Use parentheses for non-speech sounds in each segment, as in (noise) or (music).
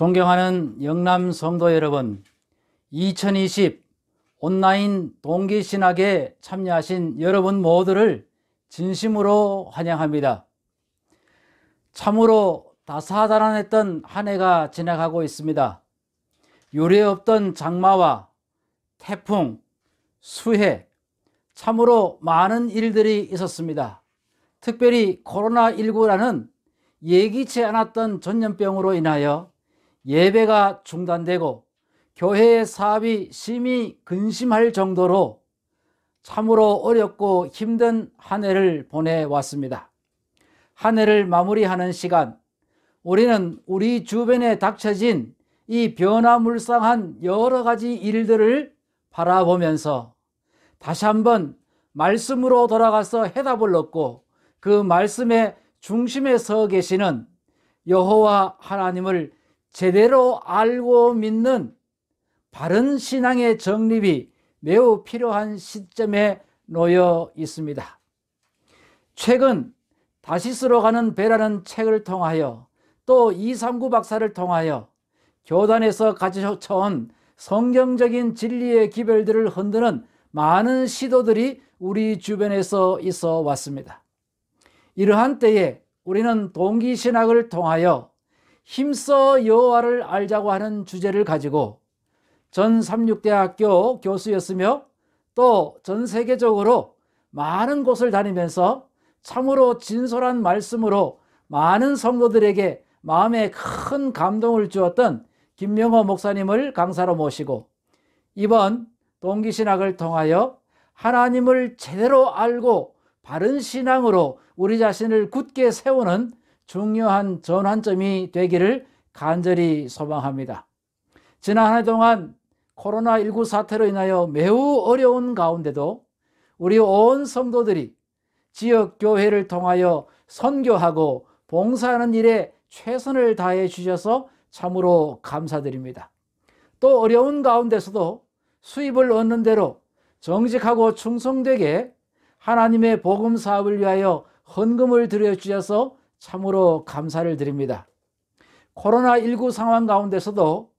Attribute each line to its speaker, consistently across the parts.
Speaker 1: 존경하는 영남 성도 여러분, 2020 온라인 동기신학에 참여하신 여러분 모두를 진심으로 환영합니다. 참으로 다사다난했던 한 해가 지나가고 있습니다. 유례없던 장마와 태풍, 수해, 참으로 많은 일들이 있었습니다. 특별히 코로나19라는 예기치 않았던 전염병으로 인하여 예배가 중단되고 교회의 사업이 심히 근심할 정도로 참으로 어렵고 힘든 한 해를 보내왔습니다. 한 해를 마무리하는 시간, 우리는 우리 주변에 닥쳐진 이 변화물상한 여러 가지 일들을 바라보면서 다시 한번 말씀으로 돌아가서 해답을 얻고 그 말씀의 중심에 서 계시는 여호와 하나님을 제대로 알고 믿는 바른 신앙의 정립이 매우 필요한 시점에 놓여 있습니다. 최근 다시스로 가는 배라는 책을 통하여 또 이상구 박사를 통하여 교단에서 가져온 성경적인 진리의 기별들을 흔드는 많은 시도들이 우리 주변에서 있어 왔습니다. 이러한 때에 우리는 동기신학을 통하여 힘써 여호와를 알자고 하는 주제를 가지고 전 36대학교 교수였으며 또 전 세계적으로 많은 곳을 다니면서 참으로 진솔한 말씀으로 많은 성도들에게 마음에 큰 감동을 주었던 김명호 목사님을 강사로 모시고 이번 동기신학을 통하여 하나님을 제대로 알고 바른 신앙으로 우리 자신을 굳게 세우는 중요한 전환점이 되기를 간절히 소망합니다. 지난 한 해 동안 코로나19 사태로 인하여 매우 어려운 가운데도 우리 온 성도들이 지역 교회를 통하여 선교하고 봉사하는 일에 최선을 다해 주셔서 참으로 감사드립니다. 또 어려운 가운데서도 수입을 얻는 대로 정직하고 충성되게 하나님의 복음 사업을 위하여 헌금을 들여 주셔서 참으로 감사를 드립니다. 코로나19 상황 가운데서도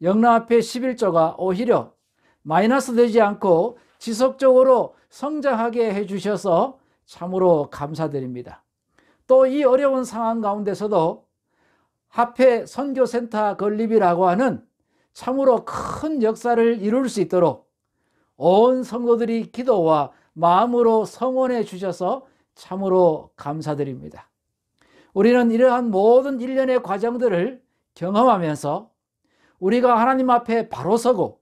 Speaker 1: 영남앞의 11조가 오히려 마이너스 되지 않고 지속적으로 성장하게 해주셔서 참으로 감사드립니다. 또 이 어려운 상황 가운데서도 합해 선교센터 건립이라고 하는 참으로 큰 역사를 이룰 수 있도록 온 성도들이 기도와 마음으로 성원해 주셔서 참으로 감사드립니다. 우리는 이러한 모든 일련의 과정들을 경험하면서 우리가 하나님 앞에 바로 서고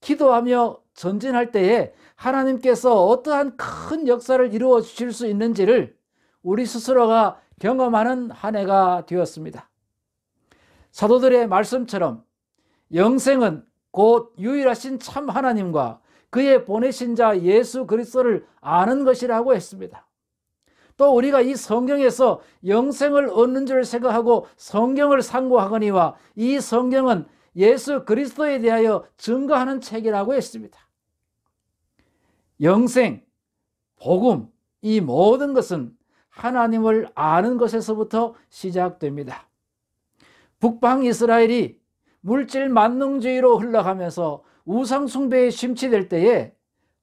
Speaker 1: 기도하며 전진할 때에 하나님께서 어떠한 큰 역사를 이루어 주실 수 있는지를 우리 스스로가 경험하는 한 해가 되었습니다. 사도들의 말씀처럼 영생은 곧 유일하신 참 하나님과 그의 보내신 자 예수 그리스도를 아는 것이라고 했습니다. 또 우리가 이 성경에서 영생을 얻는 줄 생각하고 성경을 상고하거니와 이 성경은 예수 그리스도에 대하여 증거하는 책이라고 했습니다. 영생, 복음, 이 모든 것은 하나님을 아는 것에서부터 시작됩니다. 북방 이스라엘이 물질 만능주의로 흘러가면서 우상숭배에 심취될 때에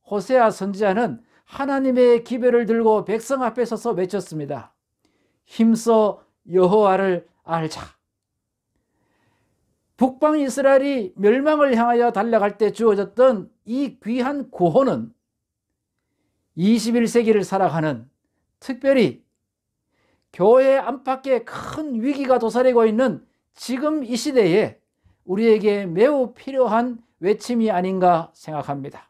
Speaker 1: 호세아 선지자는 하나님의 기별을 들고 백성 앞에 서서 외쳤습니다. 힘써 여호와를 알자. 북방 이스라엘이 멸망을 향하여 달려갈 때 주어졌던 이 귀한 구호는 21세기를 살아가는 특별히 교회 안팎에 큰 위기가 도사리고 있는 지금 이 시대에 우리에게 매우 필요한 외침이 아닌가 생각합니다.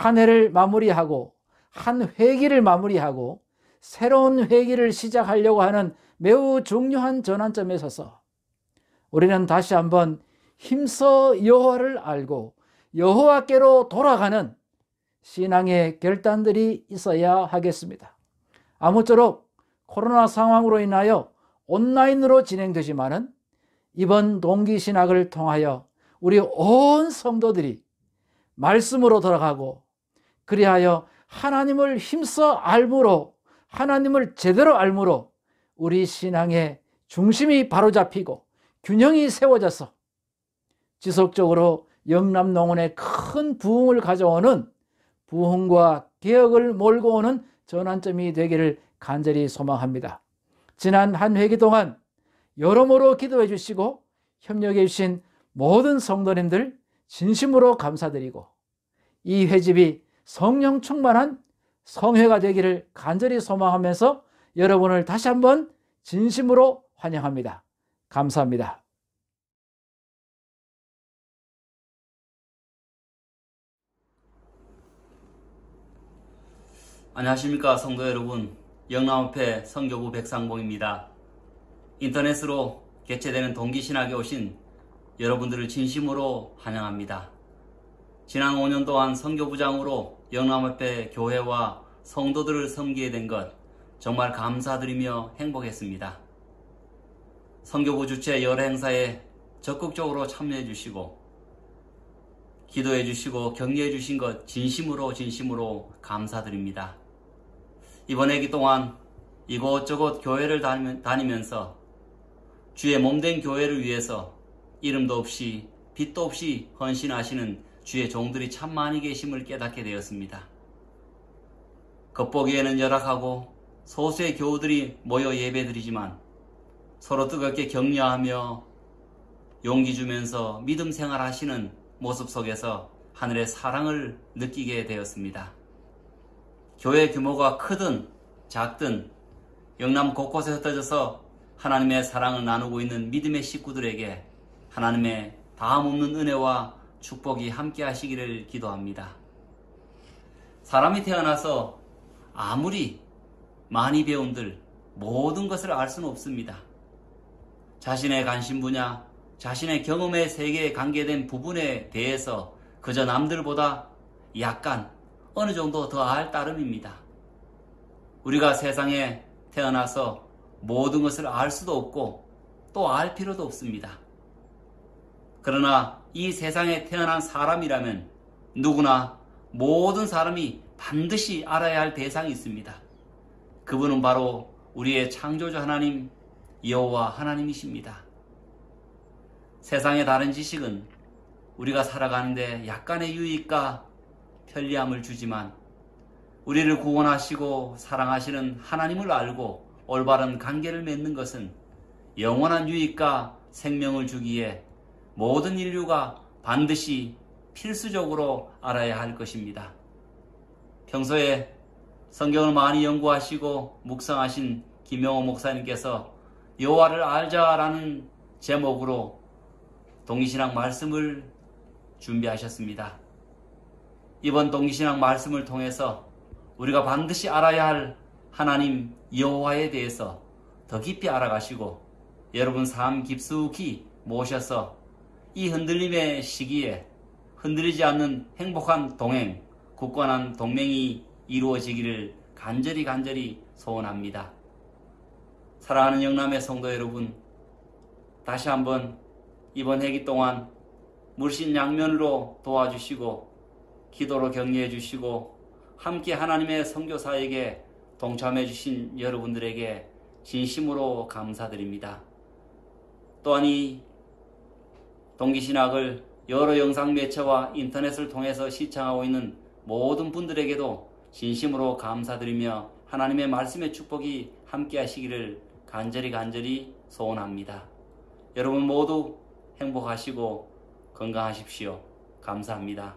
Speaker 1: 한 해를 마무리하고 한 회기를 마무리하고 새로운 회기를 시작하려고 하는 매우 중요한 전환점에 서서 우리는 다시 한번 힘써 여호와를 알고 여호와께로 돌아가는 신앙의 결단들이 있어야 하겠습니다. 아무쪼록 코로나 상황으로 인하여 온라인으로 진행되지만은 이번 동기 신학을 통하여 우리 온 성도들이 말씀으로 돌아가고 그리하여 하나님을 힘써 알므로 하나님을 제대로 알므로 우리 신앙의 중심이 바로잡히고 균형이 세워져서 지속적으로 영남농원에 큰 부흥을 가져오는 부흥과 개혁을 몰고 오는 전환점이 되기를 간절히 소망합니다. 지난 한 회기 동안 여러모로 기도해 주시고 협력해 주신 모든 성도님들 진심으로 감사드리고 이 회집이 성령 충만한 성회가 되기를 간절히 소망하면서 여러분을 다시 한번 진심으로 환영합니다. 감사합니다.
Speaker 2: 안녕하십니까 성도 여러분 영남협회 성교부 백상봉입니다. 인터넷으로 개최되는 동기신학에 오신 여러분들을 진심으로 환영합니다. 지난 5년 동안 성교부장으로 영남협회 교회와 성도들을 섬기게 된 것 정말 감사드리며 행복했습니다. 성교부 주최 여러 행사에 적극적으로 참여해 주시고 기도해 주시고 격려해 주신 것 진심으로 진심으로 감사드립니다. 이번 회기 동안 이곳저곳 교회를 다니면서 주의 몸된 교회를 위해서 이름도 없이 빛도 없이 헌신하시는 주의 종들이 참 많이 계심을 깨닫게 되었습니다. 겉보기에는 열악하고 소수의 교우들이 모여 예배드리지만 서로 뜨겁게 격려하며 용기 주면서 믿음 생활하시는 모습 속에서 하늘의 사랑을 느끼게 되었습니다. 교회 규모가 크든 작든 영남 곳곳에 흩어져서 하나님의 사랑을 나누고 있는 믿음의 식구들에게 하나님의 다음 없는 은혜와 축복이 함께 하시기를 기도합니다. 사람이 태어나서 아무리 많이 배운들 모든 것을 알 수는 없습니다. 자신의 관심 분야, 자신의 경험의 세계에 관계된 부분에 대해서 그저 남들보다 약간 어느 정도 더 알 따름입니다. 우리가 세상에 태어나서 모든 것을 알 수도 없고 또 알 필요도 없습니다. 그러나 이 세상에 태어난 사람이라면 누구나 모든 사람이 반드시 알아야 할 대상이 있습니다. 그분은 바로 우리의 창조주 하나님 여호와 하나님이십니다. 세상의 다른 지식은 우리가 살아가는데 약간의 유익과 편리함을 주지만 우리를 구원하시고 사랑하시는 하나님을 알고 올바른 관계를 맺는 것은 영원한 유익과 생명을 주기에 모든 인류가 반드시 필수적으로 알아야 할 것입니다. 평소에 성경을 많이 연구하시고 묵상하신 김영호 목사님께서 여호와를 알자라는 제목으로 동의신앙 말씀을 준비하셨습니다. 이번 동의신앙 말씀을 통해서 우리가 반드시 알아야 할 하나님 여호와에 대해서 더 깊이 알아가시고 여러분 삶 깊숙이 모셔서 이 흔들림의 시기에 흔들리지 않는 행복한 동행, 굳건한 동맹이 이루어지기를 간절히 간절히 소원합니다. 사랑하는 영남의 성도 여러분, 다시 한번 이번 회기 동안 물신 양면으로 도와주시고 기도로 격려해 주시고 함께 하나님의 성교사에게 동참해 주신 여러분들에게 진심으로 감사드립니다. 또한 이 동기신학을 여러 영상 매체와 인터넷을 통해서 시청하고 있는 모든 분들에게도 진심으로 감사드리며 하나님의 말씀의 축복이 함께 하시기를 간절히 간절히 소원합니다. 여러분 모두 행복하시고 건강하십시오. 감사합니다.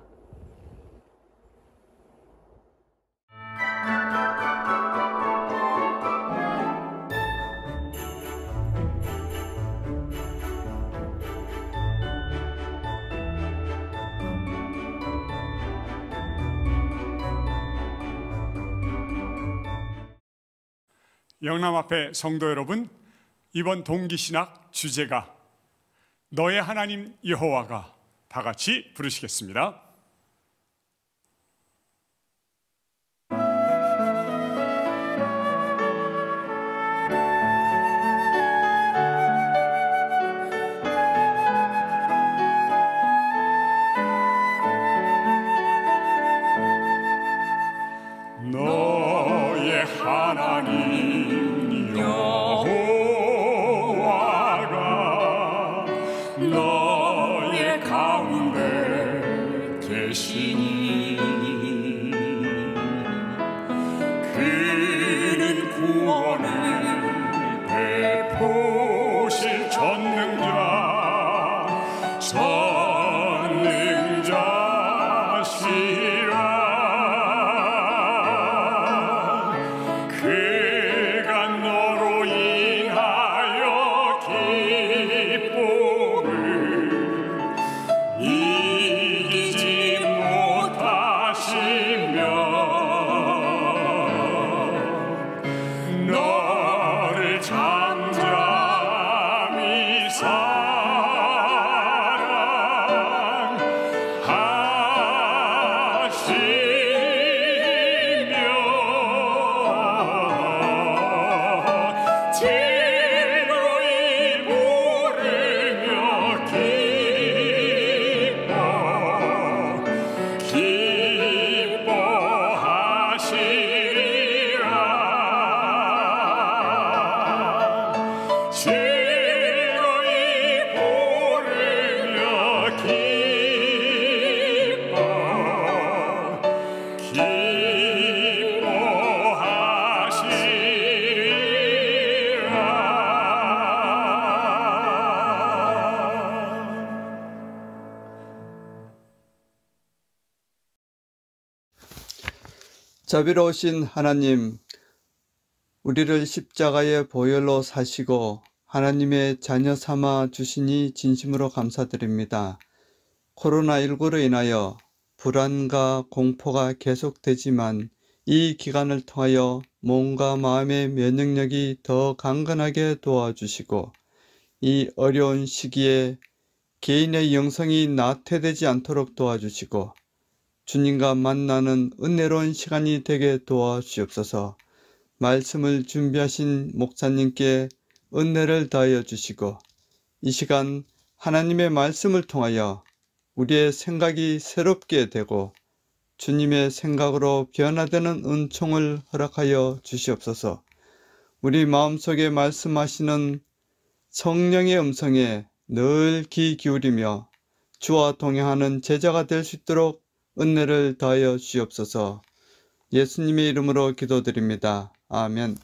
Speaker 3: 영남 앞에 성도 여러분, 이번 동기신학 주제가 너의 하나님 여호와가 다 같이 부르시겠습니다.
Speaker 4: 자비로우신 하나님, 우리를 십자가의 보혈로 사시고 하나님의 자녀 삼아 주시니 진심으로 감사드립니다. 코로나19로 인하여 불안과 공포가 계속되지만 이 기간을 통하여 몸과 마음의 면역력이 더 강건하게 도와주시고 이 어려운 시기에 개인의 영성이 나태되지 않도록 도와주시고 주님과 만나는 은혜로운 시간이 되게 도와주시옵소서. 말씀을 준비하신 목사님께 은혜를 다하여 주시고 이 시간 하나님의 말씀을 통하여 우리의 생각이 새롭게 되고 주님의 생각으로 변화되는 은총을 허락하여 주시옵소서. 우리 마음속에 말씀하시는 성령의 음성에 늘 귀 기울이며 주와 동행하는 제자가 될 수 있도록 은혜를 더하여 주옵소서 예수님의 이름으로 기도드립니다. 아멘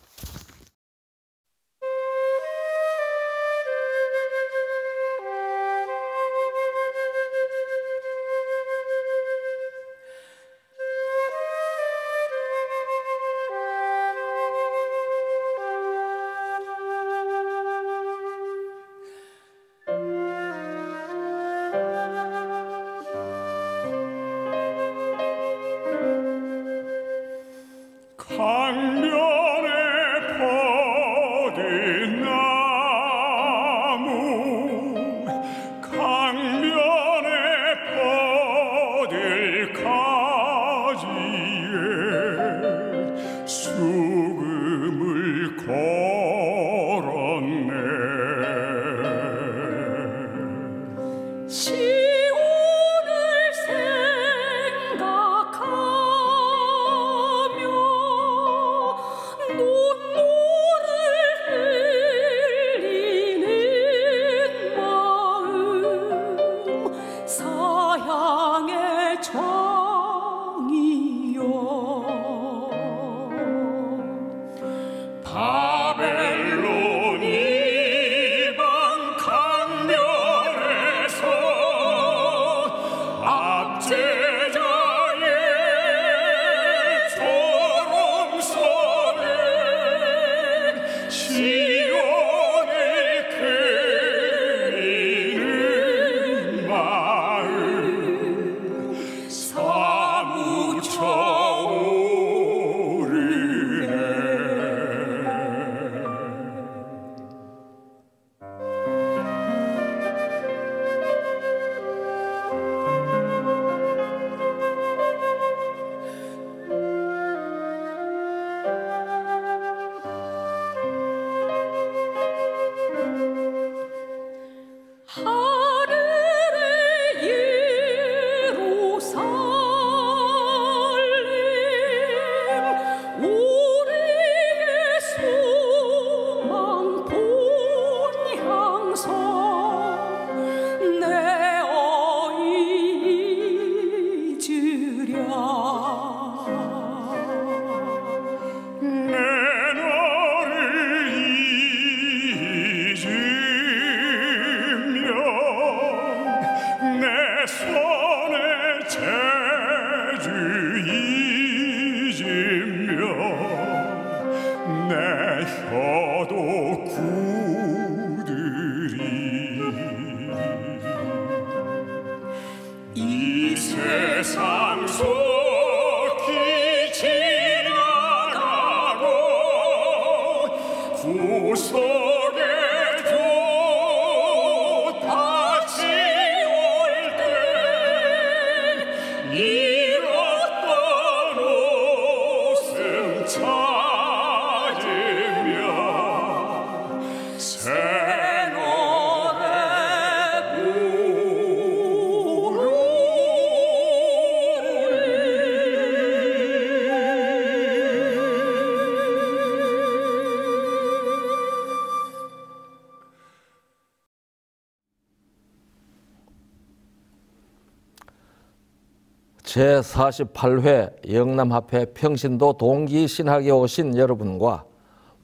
Speaker 5: 제48회 영남합회 평신도 동기신학에 오신 여러분과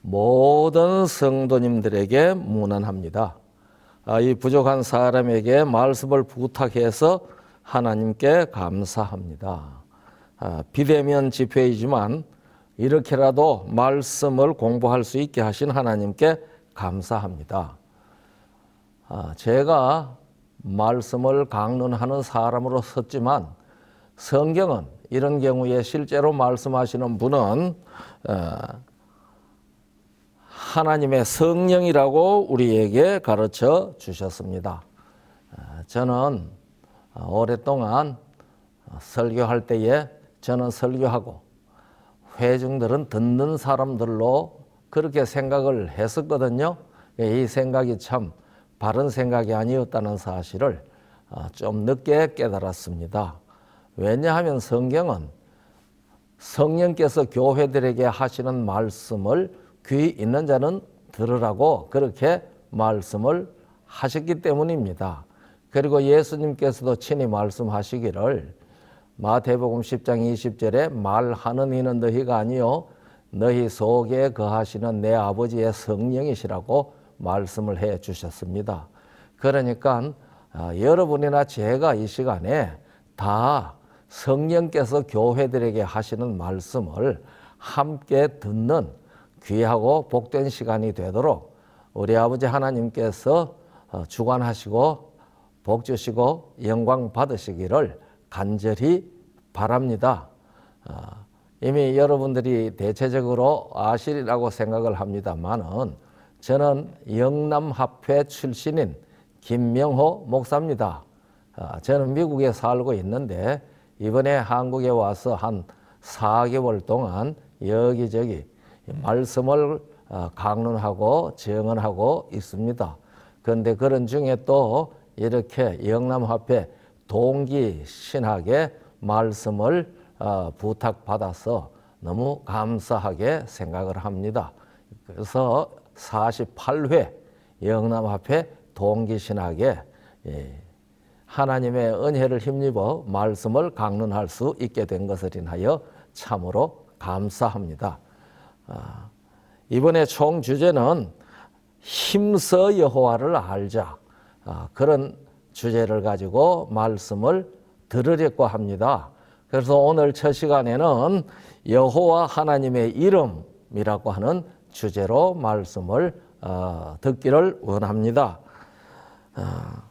Speaker 5: 모든 성도님들에게 무난합니다. 아, 이 부족한 사람에게 말씀을 부탁해서 하나님께 감사합니다. 아, 비대면 집회이지만 이렇게라도 말씀을 공부할 수 있게 하신 하나님께 감사합니다. 아, 제가 말씀을 강론하는 사람으로 섰지만 성경은 이런 경우에 실제로 말씀하시는 분은 어, 하나님의 성령이라고 우리에게 가르쳐 주셨습니다. 어, 저는 어, 오랫동안 설교할 때에 저는 설교하고 회중들은 듣는 사람들로 그렇게 생각을 했었거든요. 그러니까 이 생각이 참 바른 생각이 아니었다는 사실을 좀 늦게 깨달았습니다. 왜냐하면 성경은 성령께서 교회들에게 하시는 말씀을 귀 있는 자는 들으라고 그렇게 말씀을 하셨기 때문입니다. 그리고 예수님께서도 친히 말씀하시기를 마태복음 10장 20절에 말하는 이는 너희가 아니요 너희 속에 거하시는 내 아버지의 성령이시라고 말씀을 해 주셨습니다. 그러니까 아, 여러분이나 제가 이 시간에 다 성령께서 교회들에게 하시는 말씀을 함께 듣는 귀하고 복된 시간이 되도록 우리 아버지 하나님께서 어, 주관하시고 복 주시고 영광 받으시기를 간절히 바랍니다. 어, 이미 여러분들이 대체적으로 아시리라고 생각을 합니다만은 저는 영남합회 출신인 김명호 목사입니다. 어, 저는 미국에 살고 있는데 이번에 한국에 와서 한 4개월 동안 여기저기 말씀을 어, 강론하고 증언하고 있습니다. 그런데 그런 중에 또 이렇게 영남화폐 동기 신학의 말씀을 어, 부탁받아서 너무 감사하게 생각을 합니다. 그래서 48회 영남화폐 동기신학의 예, 하나님의 은혜를 힘입어 말씀을 강론할 수 있게 된 것을 인하여 참으로 감사합니다. 아, 이번에 총 주제는 힘써 여호와를 알자 아, 그런 주제를 가지고 말씀을 들으려고 합니다. 그래서 오늘 첫 시간에는 여호와 하나님의 이름이라고 하는 주제로 말씀을 어, 듣기를 원합니다. 아,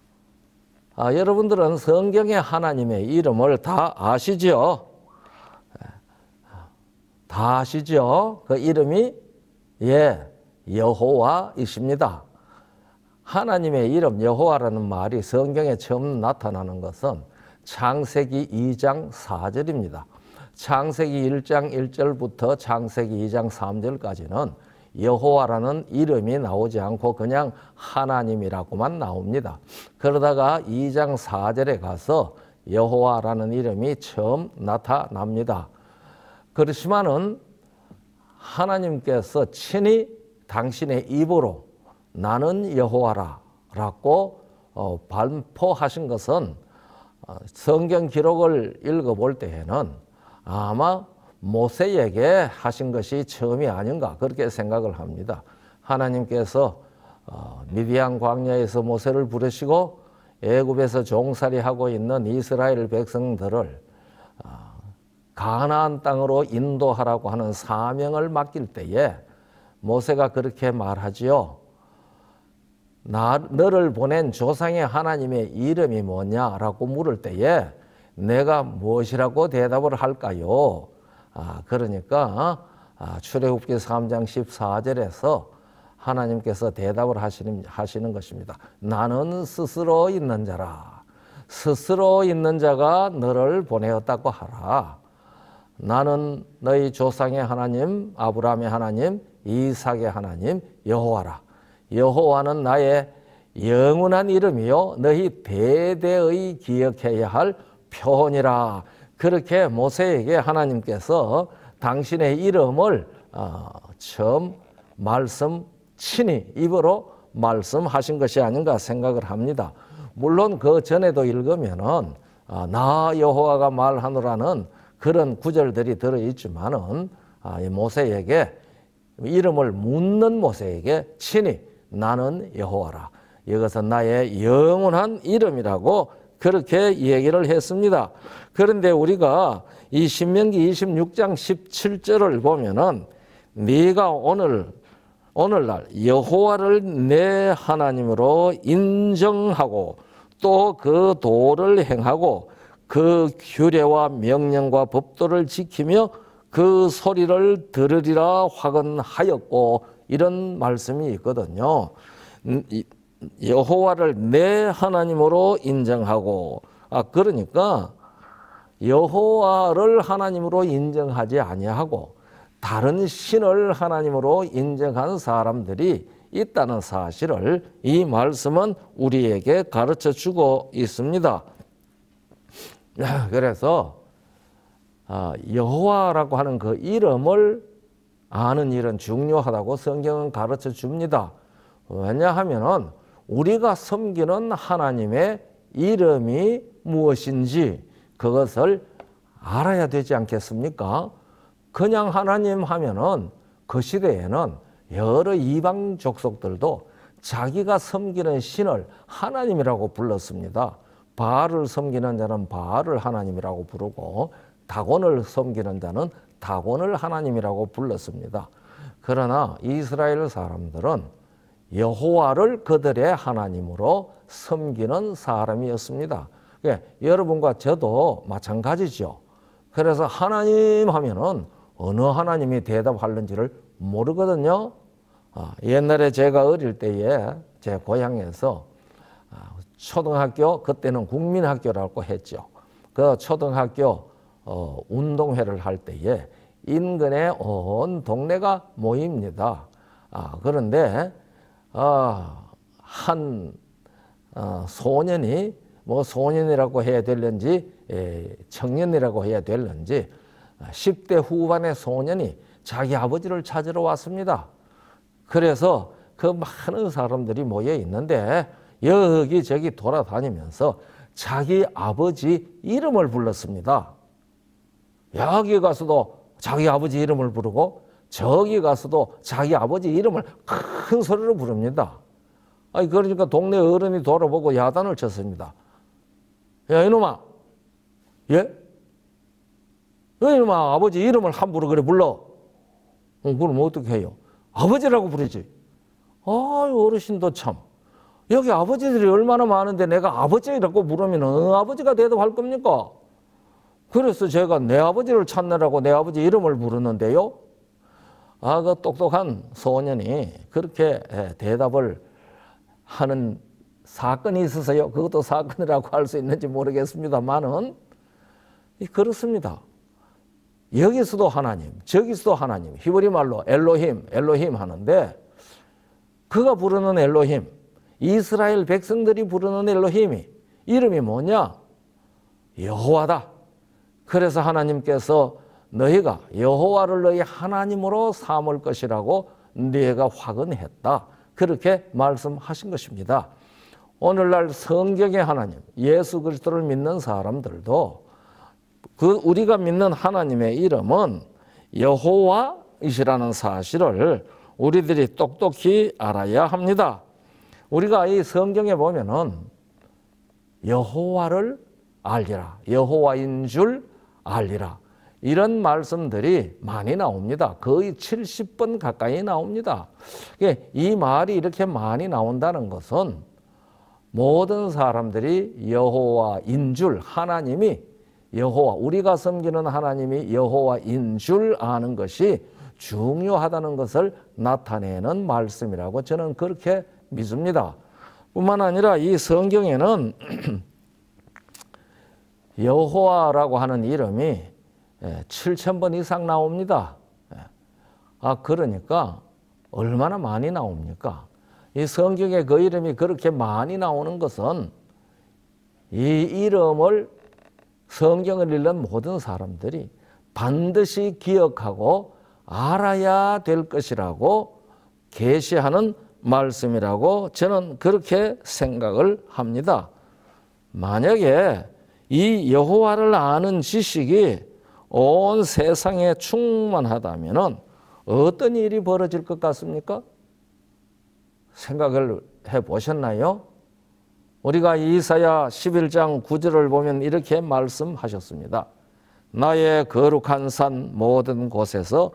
Speaker 5: 아, 여러분들은 성경의 하나님의 이름을 다아시죠다아시지그 이름이 예, 여호와이십니다. 하나님의 이름 여호와라는 말이 성경에 처음 나타나는 것은 창세기 2장 4절입니다. 창세기 1장 1절부터 창세기 2장 3절까지는 여호와라는 이름이 나오지 않고 그냥 하나님이라고만 나옵니다. 그러다가 2장 4절에 가서 여호와라는 이름이 처음 나타납니다. 그렇지만은 하나님께서 친히 당신의 입으로 나는 여호와라라고 어, 반포하신 것은 어, 성경 기록을 읽어볼 때에는 아마 모세에게 하신 것이 처음이 아닌가 그렇게 생각을 합니다. 하나님께서 어, 미디안 광야에서 모세를 부르시고 애굽에서 종살이하고 있는 이스라엘 백성들을 어, 가나안 땅으로 인도하라고 하는 사명을 맡길 때에 모세가 그렇게 말하지요. 나, 너를 보낸 조상의 하나님의 이름이 뭐냐라고 물을 때에 내가 무엇이라고 대답을 할까요? 아, 그러니까 아, 출애굽기 3장 14절에서 하나님께서 대답을 하시는, 하시는 것입니다. 나는 스스로 있는 자라. 스스로 있는 자가 너를 보내었다고 하라. 나는 너희 조상의 하나님, 아브라함의 하나님, 이삭의 하나님, 여호와라. 여호와는 나의 영원한 이름이요 너희 대대의 기억해야 할 표현이라. 그렇게 모세에게 하나님께서 당신의 이름을 어, 처음 말씀 친히 입으로 말씀하신 것이 아닌가 생각을 합니다. 물론 그 전에도 읽으면은 아, 나 여호와가 말하노라는 그런 구절들이 들어 있지만은 아, 모세에게 이름을 묻는 모세에게 친히 나는 여호와라. 이것은 나의 영원한 이름이라고 그렇게 얘기를 했습니다. 그런데 우리가 이 신명기 26장 17절을 보면은 네가 오늘 오늘날 여호와를 내 하나님으로 인정하고 또 그 도를 행하고 그 규례와 명령과 법도를 지키며 그 소리를 들으리라 확언하였고 이런 말씀이 있거든요. 음, 여호와를 내 하나님으로 인정하고 아 그러니까 여호와를 하나님으로 인정하지 아니하고 다른 신을 하나님으로 인정한 사람들이 있다는 사실을 이 말씀은 우리에게 가르쳐 주고 있습니다. 그래서 아, 여호와라고 하는 그 이름을 아는 일은 중요하다고 성경은 가르쳐 줍니다. 왜냐하면은 우리가 섬기는 하나님의 이름이 무엇인지 그것을 알아야 되지 않겠습니까? 그냥 하나님 하면은 그 시대에는 여러 이방 족속들도 자기가 섬기는 신을 하나님이라고 불렀습니다. 바알을 섬기는 자는 바알을 하나님이라고 부르고 다곤을 섬기는 자는 다곤을 하나님이라고 불렀습니다. 그러나 이스라엘 사람들은 여호와를 그들의 하나님으로 섬기는 사람이었습니다. 그 여러분과 저도 마찬가지죠. 그래서 하나님 하면은 어느 하나님이 대답하는지를 모르거든요. 아, 옛날에 제가 어릴 때에 제 고향에서 아, 초등학교 그때는 국민학교라고 했죠. 그 초등학교 어, 운동회를 할 때에 인근의 온 동네가 모입니다. 아, 그런데 아, 한 어, 소년이 뭐 소년이라고 해야 될는지 예, 청년이라고 해야 될는지 10대 아, 후반의 소년이 자기 아버지를 찾으러 왔습니다. 그래서 그 많은 사람들이 모여 있는데 여기저기 돌아다니면서 자기 아버지 이름을 불렀습니다. 여기 가서도 자기 아버지 이름을 부르고 저기 가서도 자기 아버지 이름을 큰 소리로 부릅니다. 아니, 그러니까 동네 어른이 돌아보고 야단을 쳤습니다. 야, 이놈아. 예? 어, 이놈아, 아버지 이름을 함부로 그래 불러. 어, 그럼 어떻게 해요? 아버지라고 부르지. 아유, 어르신도 참. 여기 아버지들이 얼마나 많은데 내가 아버지라고 부르면 어, 아버지가 대답할 겁니까? 그래서 제가 내 아버지를 찾느라고 내 아버지 이름을 부르는데요. 아, 그 똑똑한 소년이 그렇게 대답을 하는 사건이 있으세요. 그것도 사건이라고 할 수 있는지 모르겠습니다만은 그렇습니다. 여기서도 하나님, 저기서도 하나님, 히브리 말로 엘로힘, 엘로힘 하는데 그가 부르는 엘로힘, 이스라엘 백성들이 부르는 엘로힘이 이름이 뭐냐? 여호와다. 그래서 하나님께서 너희가 여호와를 너희 하나님으로 삼을 것이라고 네가 확언했다. 그렇게 말씀하신 것입니다. 오늘날 성경의 하나님, 예수 그리스도를 믿는 사람들도 그 우리가 믿는 하나님의 이름은 여호와이시라는 사실을 우리들이 똑똑히 알아야 합니다. 우리가 이 성경에 보면은 여호와를 알리라. 여호와인 줄 알리라. 이런 말씀들이 많이 나옵니다. 거의 70번 가까이 나옵니다. 이 말이 이렇게 많이 나온다는 것은 모든 사람들이 여호와인 줄 하나님이 여호와 우리가 섬기는 하나님이 여호와인 줄 아는 것이 중요하다는 것을 나타내는 말씀이라고 저는 그렇게 믿습니다. 뿐만 아니라 이 성경에는 (clears throat) 여호와라고 하는 이름이 7천 예, 번 이상 나옵니다. 예. 아 그러니까 얼마나 많이 나옵니까? 이 성경에 그 이름이 그렇게 많이 나오는 것은 이 이름을 성경을 읽는 모든 사람들이 반드시 기억하고 알아야 될 것이라고 계시하는 말씀이라고 저는 그렇게 생각을 합니다. 만약에 이 여호와를 아는 지식이 온 세상에 충만하다면 어떤 일이 벌어질 것 같습니까? 생각을 해 보셨나요? 우리가 이사야 11장 9절을 보면 이렇게 말씀하셨습니다. 나의 거룩한 산 모든 곳에서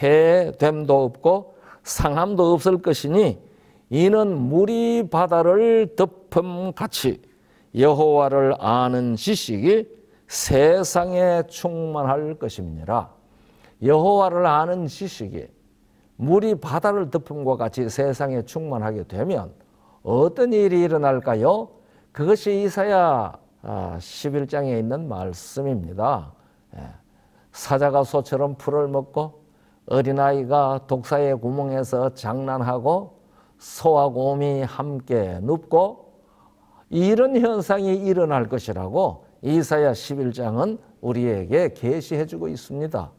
Speaker 5: 해됨도 없고 상함도 없을 것이니 이는 물이 바다를 덮음 같이 여호와를 아는 지식이 세상에 충만할 것임니라 여호와를 아는 지식이 물이 바다를 덮음과 같이 세상에 충만하게 되면 어떤 일이 일어날까요? 그것이 이사야 11장에 아, 있는 말씀입니다. 예. 사자가 소처럼 풀을 먹고 어린아이가 독사의 구멍에서 장난하고 소와 곰이 함께 눕고 이런 현상이 일어날 것이라고 이사야 11장은 우리에게 계시해 주고 있습니다.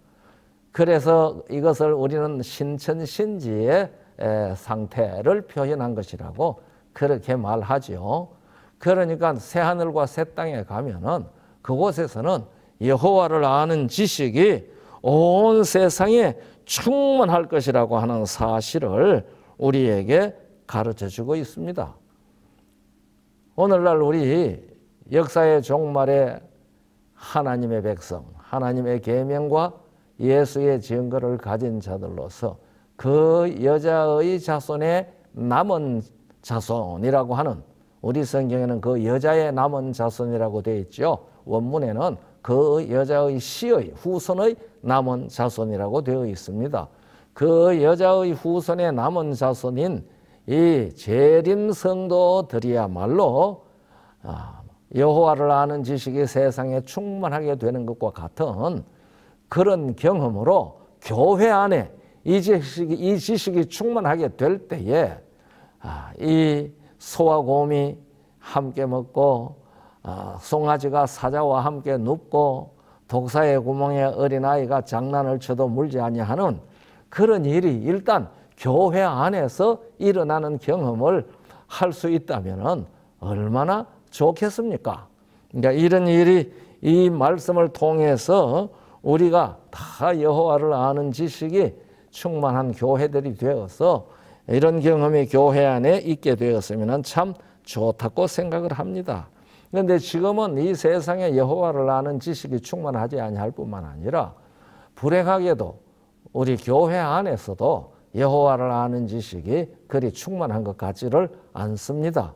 Speaker 5: 그래서 이것을 우리는 신천신지의 상태를 표현한 것이라고 그렇게 말하지 그러니까 새 하늘과 새 땅에 가면은 그곳에서는 여호와를 아는 지식이 온 세상에 충만할 것이라고 하는 사실을 우리에게 가르쳐 주고 있습니다. 오늘날 우리 역사의 종말에 하나님의 백성, 하나님의 계명과 예수의 증거를 가진 자들로서 그 여자의 자손의 남은 자손이라고 하는 우리 성경에는 그 여자의 남은 자손이라고 되어 있죠. 원문에는 그 여자의 시의 후손의 남은 자손이라고 되어 있습니다. 그 여자의 후손의 남은 자손인 이 재림 성도들이야말로 아, 여호와를 아는 지식이 세상에 충만하게 되는 것과 같은 그런 경험으로 교회 안에 이 지식이, 이 지식이 충만하게 될 때에 아, 이 소와 곰이 함께 먹고 아, 송아지가 사자와 함께 눕고 독사의 구멍에 어린아이가 장난을 쳐도 물지 아니하는 그런 일이 일단 교회 안에서 일어나는 경험을 할 수 있다면 얼마나 좋겠습니까? 그러니까 이런 일이 이 말씀을 통해서 우리가 다 여호와를 아는 지식이 충만한 교회들이 되어서 이런 경험이 교회 안에 있게 되었으면 참 좋다고 생각을 합니다. 그런데 지금은 이 세상에 여호와를 아는 지식이 충만하지 아니할 뿐만 아니라 불행하게도 우리 교회 안에서도 여호와를 아는 지식이 그리 충만한 것 같지를 않습니다.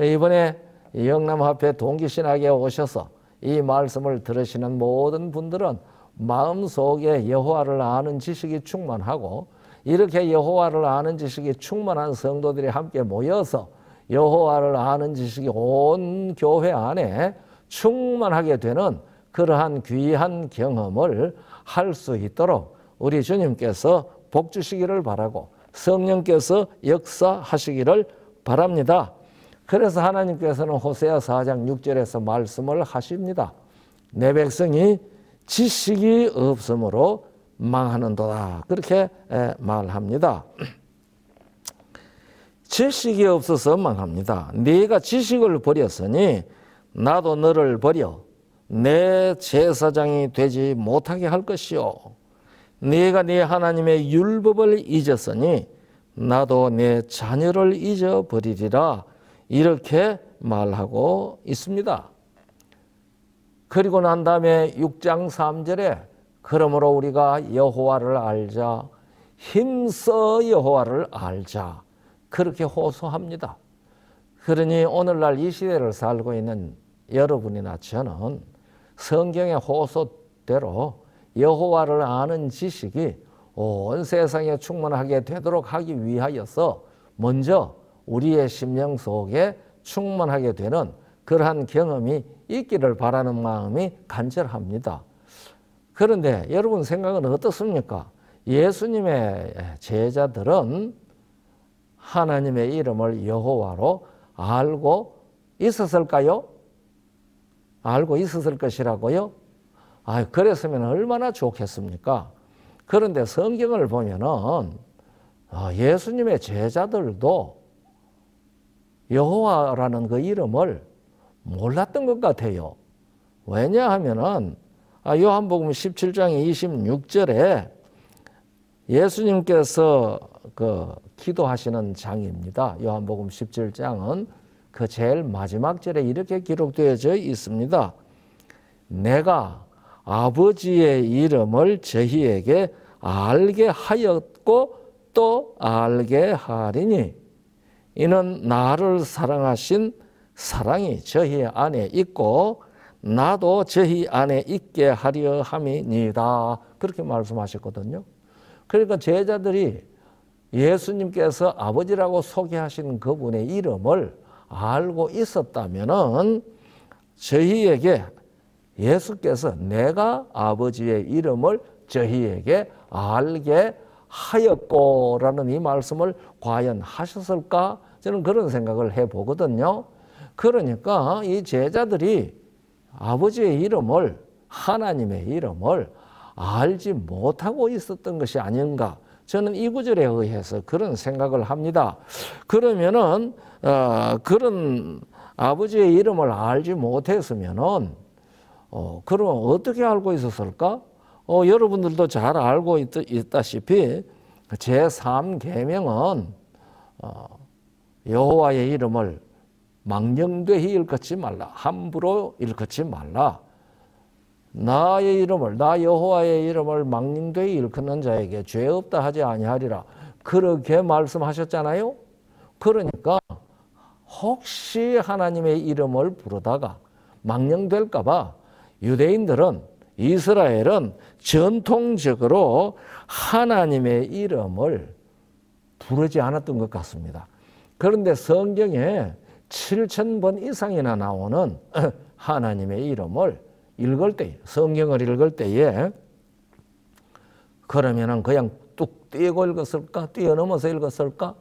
Speaker 5: 이번에 영남 앞에 동기신학에 오셔서 이 말씀을 들으시는 모든 분들은 마음속에 여호와를 아는 지식이 충만하고 이렇게 여호와를 아는 지식이 충만한 성도들이 함께 모여서 여호와를 아는 지식이 온 교회 안에 충만하게 되는 그러한 귀한 경험을 할 수 있도록 우리 주님께서 복 주시기를 바라고 성령께서 역사하시기를 바랍니다. 그래서 하나님께서는 호세아 4장 6절에서 말씀을 하십니다. 내 백성이 지식이 없으므로 망하는도다. 그렇게 말합니다. 지식이 없어서 망합니다. 네가 지식을 버렸으니 나도 너를 버려 내 제사장이 되지 못하게 할 것이요. 네가 네 하나님의 율법을 잊었으니 나도 내 자녀를 잊어버리리라. 이렇게 말하고 있습니다. 그리고 난 다음에 6장 3절에 그러므로 우리가 여호와를 알자 힘써 여호와를 알자 그렇게 호소합니다. 그러니 오늘날 이 시대를 살고 있는 여러분이나 저는 성경의 호소대로 여호와를 아는 지식이 온 세상에 충만하게 되도록 하기 위하여서 먼저 우리의 심령 속에 충만하게 되는 그러한 경험이 있기를 바라는 마음이 간절합니다. 그런데 여러분 생각은 어떻습니까? 예수님의 제자들은 하나님의 이름을 여호와로 알고 있었을까요? 알고 있었을 것이라고요? 아, 그랬으면 얼마나 좋겠습니까? 그런데 성경을 보면은 아, 예수님의 제자들도 여호와라는 그 이름을 몰랐던 것 같아요. 왜냐하면은 아, 요한복음 17장 26절에 예수님께서 그 기도하시는 장입니다. 요한복음 17장은 그 제일 마지막 절에 이렇게 기록되어져 있습니다. 내가 아버지의 이름을 저희에게 알게 하였고 또 알게 하리니 이는 나를 사랑하신 사랑이 저희 안에 있고 나도 저희 안에 있게 하려 함이니다. 그렇게 말씀하셨거든요. 그러니까 제자들이 예수님께서 아버지라고 소개하신 그분의 이름을 알고 있었다면은 저희에게 예수께서 내가 아버지의 이름을 저희에게 알게 하였고라는 이 말씀을 과연 하셨을까? 저는 그런 생각을 해 보거든요. 그러니까 이 제자들이 아버지의 이름을 하나님의 이름을 알지 못하고 있었던 것이 아닌가. 저는 이 구절에 의해서 그런 생각을 합니다. 그러면은 어, 그런 아버지의 이름을 알지 못했으면은 어, 그럼 어떻게 알고 있었을까? 어, 여러분들도 잘 알고 있, 다시피 제3계명은 어, 여호와의 이름을 망령되이 일컫지 말라. 함부로 일컫지 말라. 나의 이름을 나 여호와의 이름을 망령되이 일컫는 자에게 죄 없다 하지 아니하리라. 그렇게 말씀하셨잖아요. 그러니까 혹시 하나님의 이름을 부르다가 망령될까 봐 유대인들은 이스라엘은 전통적으로 하나님의 이름을 부르지 않았던 것 같습니다. 그런데 성경에 7천번 이상이나 나오는 (clears throat) 하나님의 이름을 읽을 때, 성경을 읽을 때에 그러면은 그냥 뚝 떼고 읽었을까? 뛰어넘어서 읽었을까?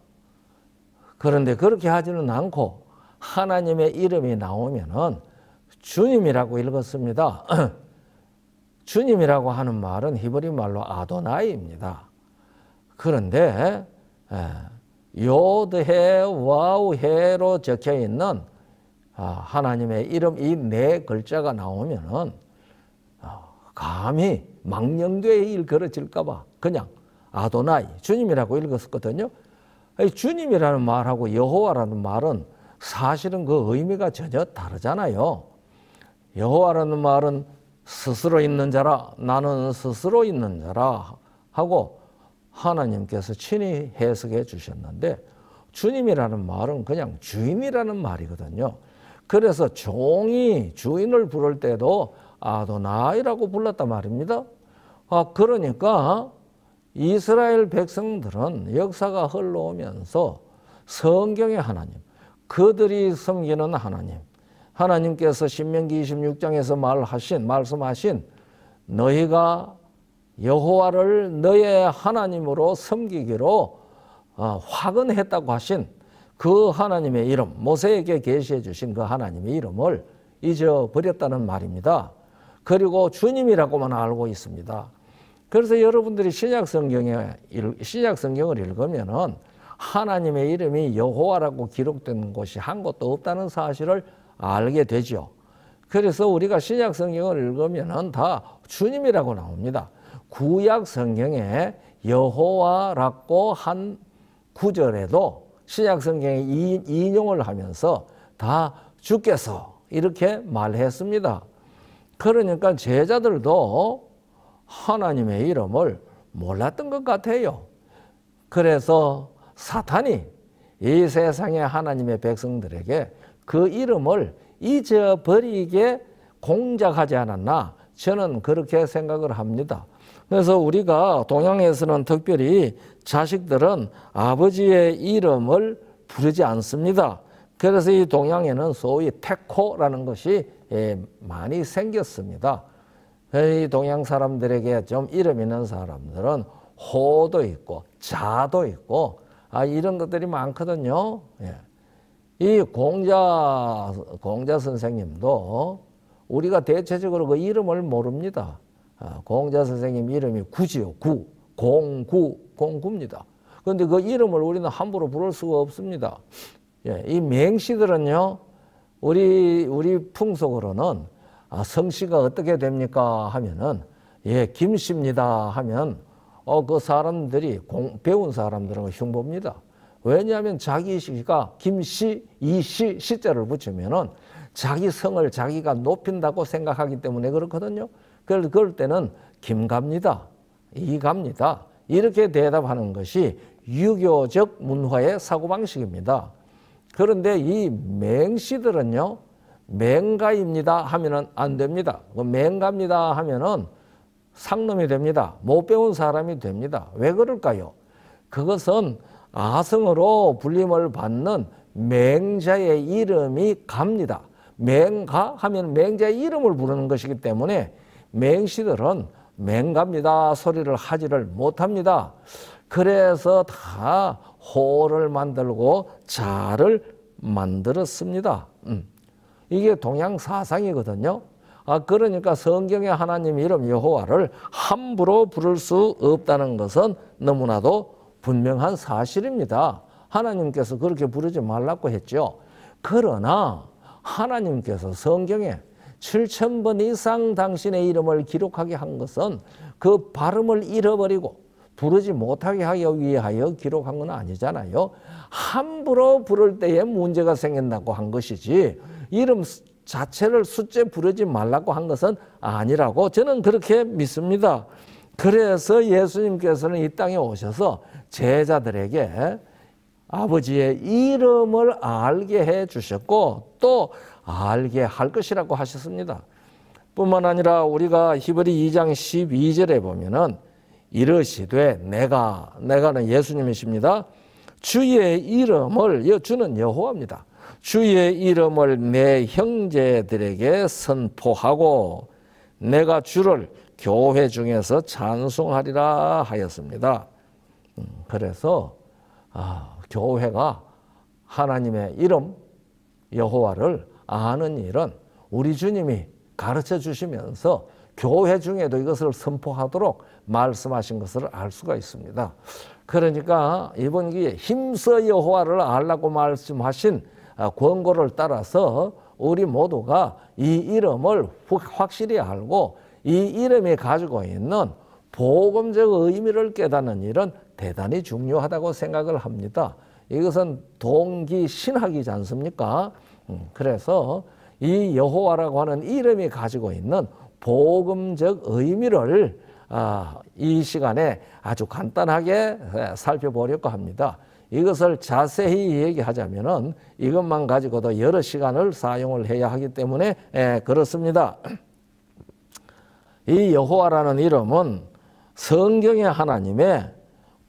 Speaker 5: 그런데 그렇게 하지는 않고 하나님의 이름이 나오면은 주님이라고 읽었습니다. (clears throat) 주님이라고 하는 말은 히브리 말로 아도나이입니다. 그런데 예, 요드해 와우해로 적혀 있는 아, 하나님의 이름 이 네 글자가 나오면은 아, 감히 망령되에 일그러질까봐 그냥 아도나이 주님이라고 읽었었거든요. 주님이라는 말하고 여호와라는 말은 사실은 그 의미가 전혀 다르잖아요. 여호와라는 말은 스스로 있는 자라 나는 스스로 있는 자라 하고 하나님께서 친히 해석해 주셨는데 주님이라는 말은 그냥 주임이라는 말이거든요. 그래서 종이 주인을 부를 때도 아도나이라고 불렀단 말입니다. 아, 그러니까 이스라엘 백성들은 역사가 흘러오면서 성경의 하나님, 그들이 섬기는 하나님, 하나님께서 신명기 26장에서 말하신 말씀하신 너희가 여호와를 너의 하나님으로 섬기기로 확언했다고 어, 하신 그 하나님의 이름 모세에게 계시해 주신 그 하나님의 이름을 잊어버렸다는 말입니다. 그리고 주님이라고만 알고 있습니다. 그래서 여러분들이 신약 성경에 신약 성경을 읽으면은 하나님의 이름이 여호와라고 기록된 곳이 한 곳도 없다는 사실을 알게 되죠. 그래서 우리가 신약 성경을 읽으면 다 주님이라고 나옵니다. 구약 성경에 여호와라고 한 구절에도 신약 성경에 인용을 하면서 다 주께서 이렇게 말했습니다. 그러니까 제자들도 하나님의 이름을 몰랐던 것 같아요. 그래서 사탄이 이 세상의 하나님의 백성들에게 그 이름을 잊어버리게 공작하지 않았나 저는 그렇게 생각을 합니다. 그래서 우리가 동양에서는 특별히 자식들은 아버지의 이름을 부르지 않습니다. 그래서 이 동양에는 소위 태코라는 것이 예, 많이 생겼습니다. 그 이 동양 사람들에게 좀 이름 있는 사람들은 호도 있고 자도 있고 아 이런 것들이 많거든요. 예. 이 공자, 공자 선생님도 우리가 대체적으로 그 이름을 모릅니다. 아, 공자 선생님 이름이 구지요, 구. 공구, 공구입니다. 그런데 그 이름을 우리는 함부로 부를 수가 없습니다. 예, 이 맹시들은요, 우리, 우리 풍속으로는 아, 성씨가 어떻게 됩니까? 하면은, 예, 김씨입니다. 하면, 어, 그 사람들이 공, 배운 사람들은 흉보니다 왜냐하면 자기 시가 김씨, 이씨, 시자를 붙이면은 자기 성을 자기가 높인다고 생각하기 때문에 그렇거든요. 그래 그럴 때는 김갑니다. 이갑니다. 이렇게 대답하는 것이 유교적 문화의 사고방식입니다. 그런데 이맹씨들은요 맹가입니다 하면은 안 됩니다. 그 맹갑니다 하면은 상놈이 됩니다. 못 배운 사람이 됩니다. 왜 그럴까요? 그것은 아성으로 불림을 받는 맹자의 이름이 갑니다. 맹가 하면 맹자의 이름을 부르는 것이기 때문에 맹시들은 맹갑니다 소리를 하지를 못합니다. 그래서 다 호를 만들고 자를 만들었습니다. 음. 이게 동양 사상이거든요. 아 그러니까 성경에 하나님 이름 여호와를 함부로 부를 수 없다는 것은 너무나도 분명한 사실입니다. 하나님께서 그렇게 부르지 말라고 했죠. 그러나 하나님께서 성경에 7천 번 이상 당신의 이름을 기록하게 한 것은 그 발음을 잃어버리고 부르지 못하게 하기 위하여 기록한 건 아니잖아요. 함부로 부를 때에 문제가 생긴다고 한 것이지 이름 자체를 숫자 부르지 말라고 한 것은 아니라고 저는 그렇게 믿습니다. 그래서 예수님께서는 이 땅에 오셔서 제자들에게 아버지의 이름을 알게 해 주셨고 또 알게 할 것이라고 하셨습니다. 뿐만 아니라 우리가 히브리 2장 12절에 보면은 이르시되 내가 내가는 예수님이십니다. 주의 이름을 주는 여호와입니다. 주의 이름을 내 형제들에게 선포하고 내가 주를 교회 중에서 찬송하리라 하였습니다. 그래서 아, 교회가 하나님의 이름 여호와를 아는 일은 우리 주님이 가르쳐 주시면서 교회 중에도 이것을 선포하도록 말씀하신 것을 알 수가 있습니다. 그러니까 이번 기회에 힘써 여호와를 알라고 말씀하신 아, 권고를 따라서 우리 모두가 이 이름을 확실히 알고 이 이름이 가지고 있는 보험적 의미를 깨닫는 일은 대단히 중요하다고 생각을 합니다. 이것은 동기 신학이지 않습니까? 음, 그래서 이 여호와라고 하는 이름이 가지고 있는 복음적 의미를 아, 이 시간에 아주 간단하게 예, 살펴보려고 합니다. 이것을 자세히 얘기하자면 이것만 가지고도 여러 시간을 사용을 해야 하기 때문에 예, 그렇습니다. (clears throat) 이 여호와라는 이름은 성경의 하나님의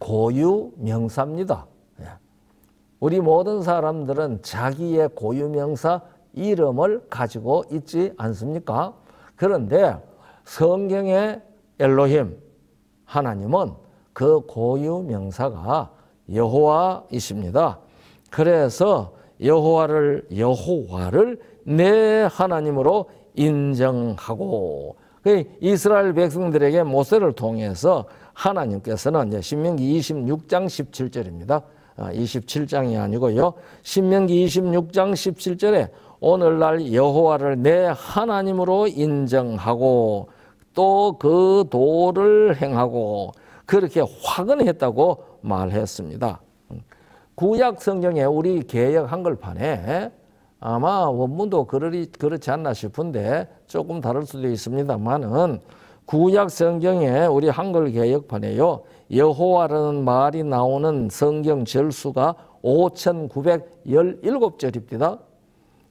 Speaker 5: 고유 명사입니다. 예. 우리 모든 사람들은 자기의 고유 명사 이름을 가지고 있지 않습니까? 그런데 성경의 엘로힘 하나님은 그 고유 명사가 여호와이십니다. 그래서 여호와를 여호와를 내 하나님으로 인정하고 그 이스라엘 백성들에게 모세를 통해서 하나님께서는 신명기 26장 17절입니다. 27장이 아, 아니고요. 신명기 26장 17절에 오늘날 여호와를 내 하나님으로 인정하고 또 그 도를 행하고 그렇게 화근했다고 말했습니다. 구약 성경에 우리 개역 한글판에 아마 원문도 그러리, 그렇지 않나 싶은데 조금 다를 수도 있습니다만은 구약 성경에 우리 한글 개혁판에요 여호와라는 말이 나오는 성경 절수가 5,917절입니다.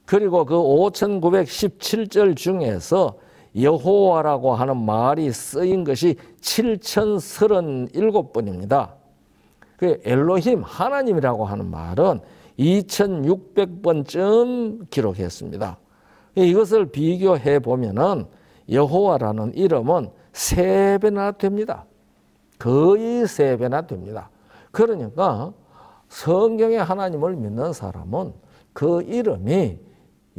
Speaker 5: 그리고 그 5,917절 중에서 여호와라고 하는 말이 쓰인 것이 7,037번입니다. 그 엘로힘, 하나님이라고 하는 말은 2,600번쯤 기록했습니다. 이것을 비교해 보면은 여호와라는 이름은 세 배나 됩니다. 거의 세 배나 됩니다. 그러니까 성경에 하나님을 믿는 사람은 그 이름이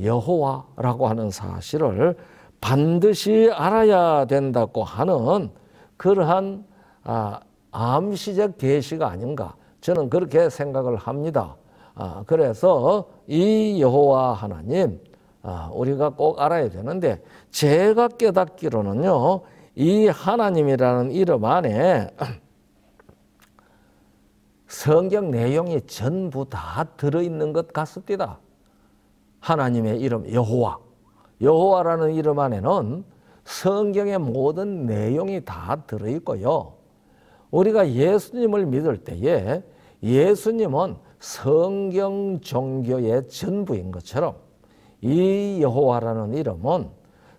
Speaker 5: 여호와라고 하는 사실을 반드시 알아야 된다고 하는 그러한 아, 암시적 계시가 아닌가 저는 그렇게 생각을 합니다. 아, 그래서 이 여호와 하나님 아, 우리가 꼭 알아야 되는데 제가 깨닫기로는요. 이 하나님이라는 이름 안에 (clears throat) 성경 내용이 전부 다 들어있는 것 같습니다. 하나님의 이름 여호와 여호와라는 이름 안에는 성경의 모든 내용이 다 들어있고요. 우리가 예수님을 믿을 때에 예수님은 성경 종교의 전부인 것처럼 이 여호와라는 이름은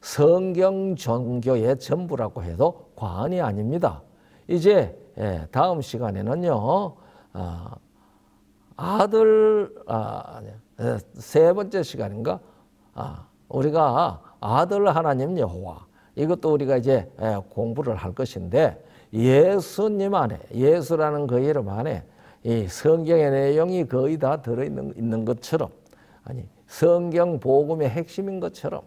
Speaker 5: 성경 종교의 전부라고 해도 과언이 아닙니다. 이제 예, 다음 시간에는요 아, 아들 아, 예, 세 번째 시간인가 아, 우리가 아들 하나님 여호와 이것도 우리가 이제 예, 공부를 할 것인데 예수님 안에 예수라는 그 이름 안에 이 성경의 내용이 거의 다 들어있는 있는 것처럼 아니 성경 복음의 핵심인 것처럼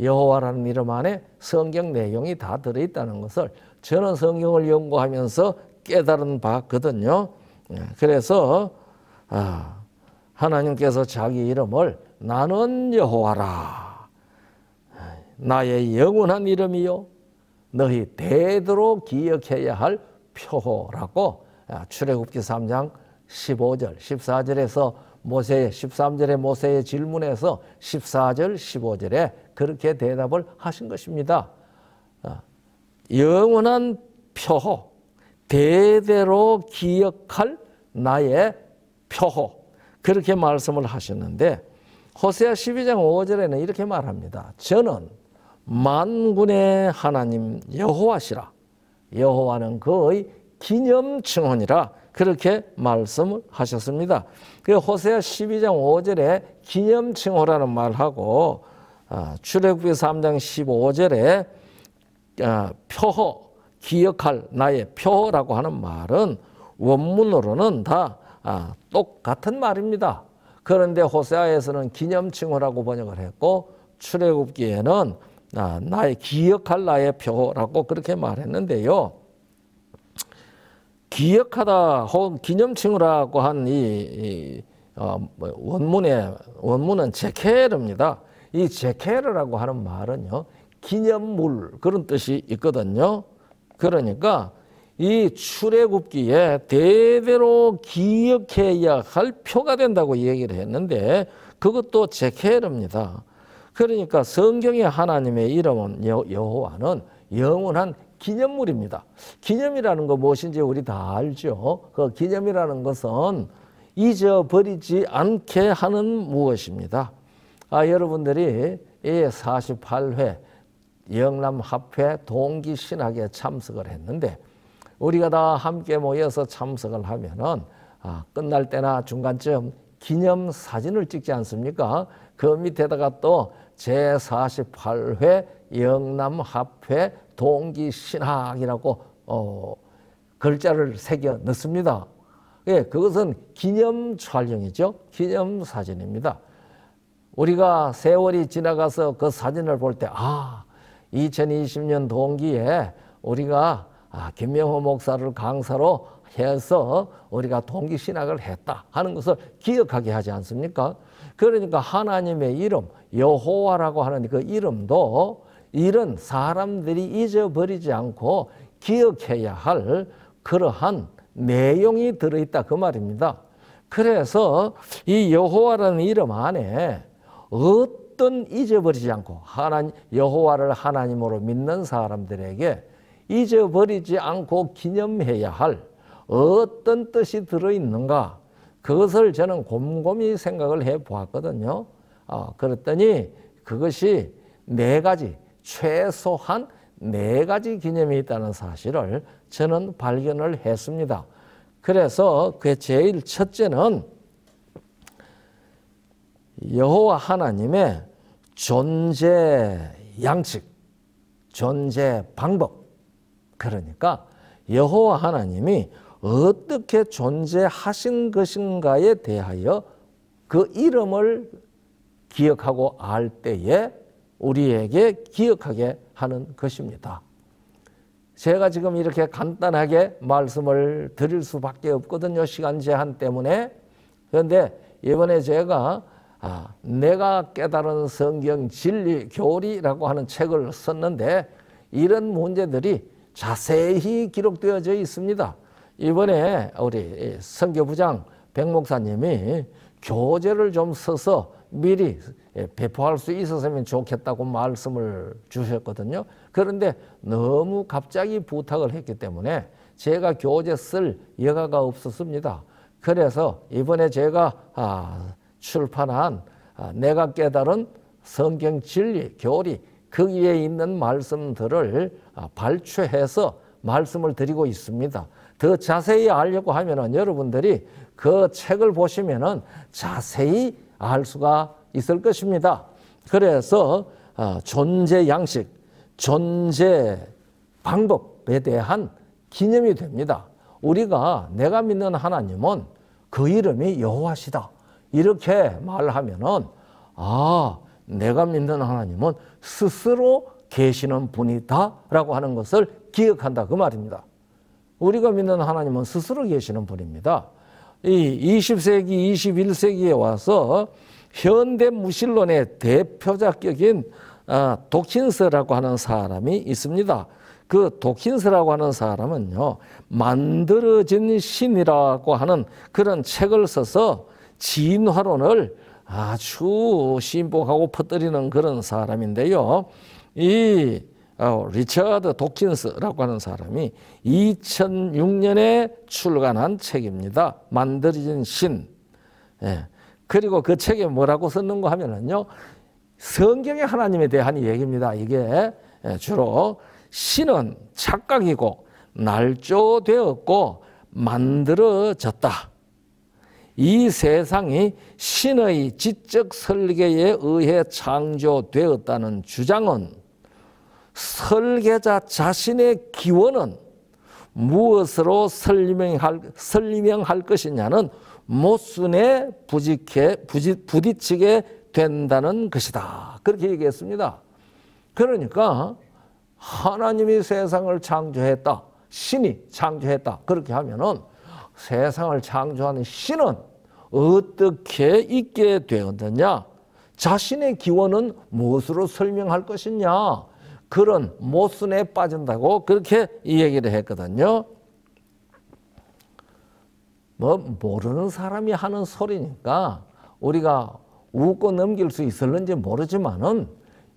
Speaker 5: 여호와라는 이름 안에 성경 내용이 다 들어있다는 것을 저는 성경을 연구하면서 깨달은 바거든요. 예, 그래서 아, 하나님께서 자기 이름을 나는 여호와라 나의 영원한 이름이요 너희 대대로 기억해야 할 표호라고 아, 출애굽기 3장 15절 14절에서 모세 13절의 모세의 질문에서 14절 15절에 그렇게 대답을 하신 것입니다. 아, 영원한 표호 대대로 기억할 나의 표호 그렇게 말씀을 하셨는데 호세아 12장 5절에는 이렇게 말합니다. 저는 만군의 하나님 여호와시라 여호와는 그의 기념 증언이라 그렇게 말씀을 하셨습니다. 그 호세아 12장 5절에 기념칭호라는 말하고 아, 출애굽기 3장 15절에 아, 표호 기억할 나의 표호라고 하는 말은 원문으로는 다 아, 똑같은 말입니다. 그런데 호세아에서는 기념칭호라고 번역을 했고 출애굽기에는 나의 기억할 나의 표라고 그렇게 말했는데요. 기억하다 혹은 기념칭이라고 한이 어, 뭐 원문의 원문은 제케르입니다. 이 제케르라고 하는 말은요 기념물 그런 뜻이 있거든요. 그러니까 이 출애굽기에 대대로 기억해야 할 표가 된다고 얘기를 했는데 그것도 제케르입니다. 그러니까 성경의 하나님의 이름은 여호와는 영원한 기념물입니다. 기념이라는 거 무엇인지 우리 다 알죠. 그 기념이라는 것은 잊어버리지 않게 하는 무엇입니다. 아, 여러분들이 이 48회 영남합회 동기신학에 참석을 했는데 우리가 다 함께 모여서 참석을 하면은 아, 끝날 때나 중간쯤 기념 사진을 찍지 않습니까? 그 밑에다가 또 제48회 영남합회 동기 신학이라고 어, 글자를 새겨 넣습니다. 예, 그것은 기념 촬영이죠. 기념 사진입니다. 우리가 세월이 지나가서 그 사진을 볼 때, 아, 2020년 동기에 우리가 아, 김명호 목사를 강사로 해서 우리가 동기 신학을 했다 하는 것을 기억하게 하지 않습니까? 그러니까 하나님의 이름 여호와라고 하는 그 이름도 이런 사람들이 잊어버리지 않고 기억해야 할 그러한 내용이 들어있다 그 말입니다. 그래서 이 여호와라는 이름 안에 어떤 잊어버리지 않고 하나님 여호와를 하나님으로 믿는 사람들에게 잊어버리지 않고 기념해야 할 어떤 뜻이 들어있는가 그것을 저는 곰곰이 생각을 해 보았거든요. 아, 그랬더니 그것이 네 가지 최소한 네 가지 기념이 있다는 사실을 저는 발견을 했습니다. 그래서 그 제일 첫째는 여호와 하나님의 존재 양식, 존재 방법. 그러니까 여호와 하나님이 어떻게 존재하신 것인가에 대하여 그 이름을 기억하고 알 때에 우리에게 기억하게 하는 것입니다. 제가 지금 이렇게 간단하게 말씀을 드릴 수밖에 없거든요. 시간 제한 때문에. 그런데 이번에 제가 아, 내가 깨달은 성경 진리 교리라고 하는 책을 썼는데 이런 문제들이 자세히 기록되어져 있습니다. 이번에 우리 성교부장 백목사님이 교재를 좀 써서 미리 예, 배포할 수 있었으면 좋겠다고 말씀을 주셨거든요. 그런데 너무 갑자기 부탁을 했기 때문에 제가 교재 쓸 여가가 없었습니다. 그래서 이번에 제가 아, 출판한 아, 내가 깨달은 성경 진리, 교리, 거기에 있는 말씀들을 아, 발췌해서 말씀을 드리고 있습니다. 더 자세히 알려고 하면 여러분들이 그 책을 보시면 자세히 알 수가 있을 것입니다. 그래서 어, 존재 양식, 존재 방법에 대한 기념이 됩니다. 우리가 내가 믿는 하나님은 그 이름이 여호와시다. 이렇게 말하면은 아, 내가 믿는 하나님은 스스로 계시는 분이다라고 하는 것을 기억한다 그 말입니다. 우리가 믿는 하나님은 스스로 계시는 분입니다. 이 20세기, 21세기에 와서 현대 무신론의 대표자격인 도킨스라고 아, 하는 사람이 있습니다. 그 도킨스라고 하는 사람은요, 만들어진 신이라고 하는 그런 책을 써서 진화론을 아주 신봉하고 퍼뜨리는 그런 사람인데요. 이 어, 리처드 도킨스라고 하는 사람이 2006년에 출간한 책입니다. 만들어진 신. 예. 그리고 그 책에 뭐라고 썼는가 하면요 성경의 하나님에 대한 얘기입니다. 이게 예, 주로 신은 착각이고 날조되었고 만들어졌다. 이 세상이 신의 지적 설계에 의해 창조되었다는 주장은 설계자 자신의 기원은 무엇으로 설명할, 설명할 것이냐는 모순에 부직해, 부지, 부딪히게 된다는 것이다. 그렇게 얘기했습니다. 그러니까 하나님이 세상을 창조했다. 신이 창조했다. 그렇게 하면은 세상을 창조하는 신은 어떻게 있게 되었느냐? 자신의 기원은 무엇으로 설명할 것이냐? 그런 모순에 빠진다고 그렇게 얘기를 했거든요. 뭐 모르는 사람이 하는 소리니까 우리가 웃고 넘길 수 있을는지 모르지만은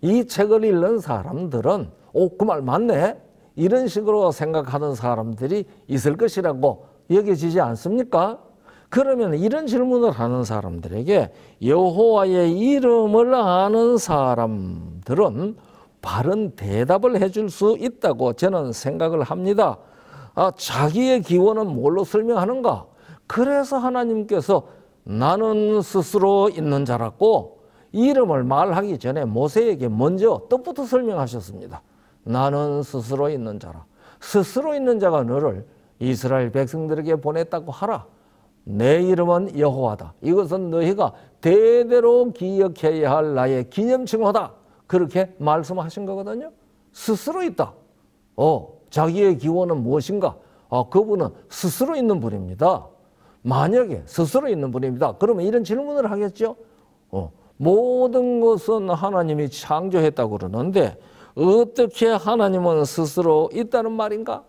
Speaker 5: 이 책을 읽는 사람들은 오그 말 맞네 이런 식으로 생각하는 사람들이 있을 것이라고 여겨지지 않습니까? 그러면 이런 질문을 하는 사람들에게 여호와의 이름을 아는 사람들은 바른 대답을 해줄 수 있다고 저는 생각을 합니다. 아, 자기의 기원은 뭘로 설명하는가? 그래서 하나님께서 나는 스스로 있는 자라고 이름을 말하기 전에 모세에게 먼저 뜻부터 설명하셨습니다. 나는 스스로 있는 자라. 스스로 있는 자가 너를 이스라엘 백성들에게 보냈다고 하라. 내 이름은 여호와다. 이것은 너희가 대대로 기억해야 할 나의 기념칭호다. 그렇게 말씀하신 거거든요. 스스로 있다. 어, 자기의 기원은 무엇인가? 어, 그분은 스스로 있는 분입니다. 만약에 스스로 있는 분입니다. 그러면 이런 질문을 하겠죠. 어, 모든 것은 하나님이 창조했다고 그러는데 어떻게 하나님은 스스로 있다는 말인가?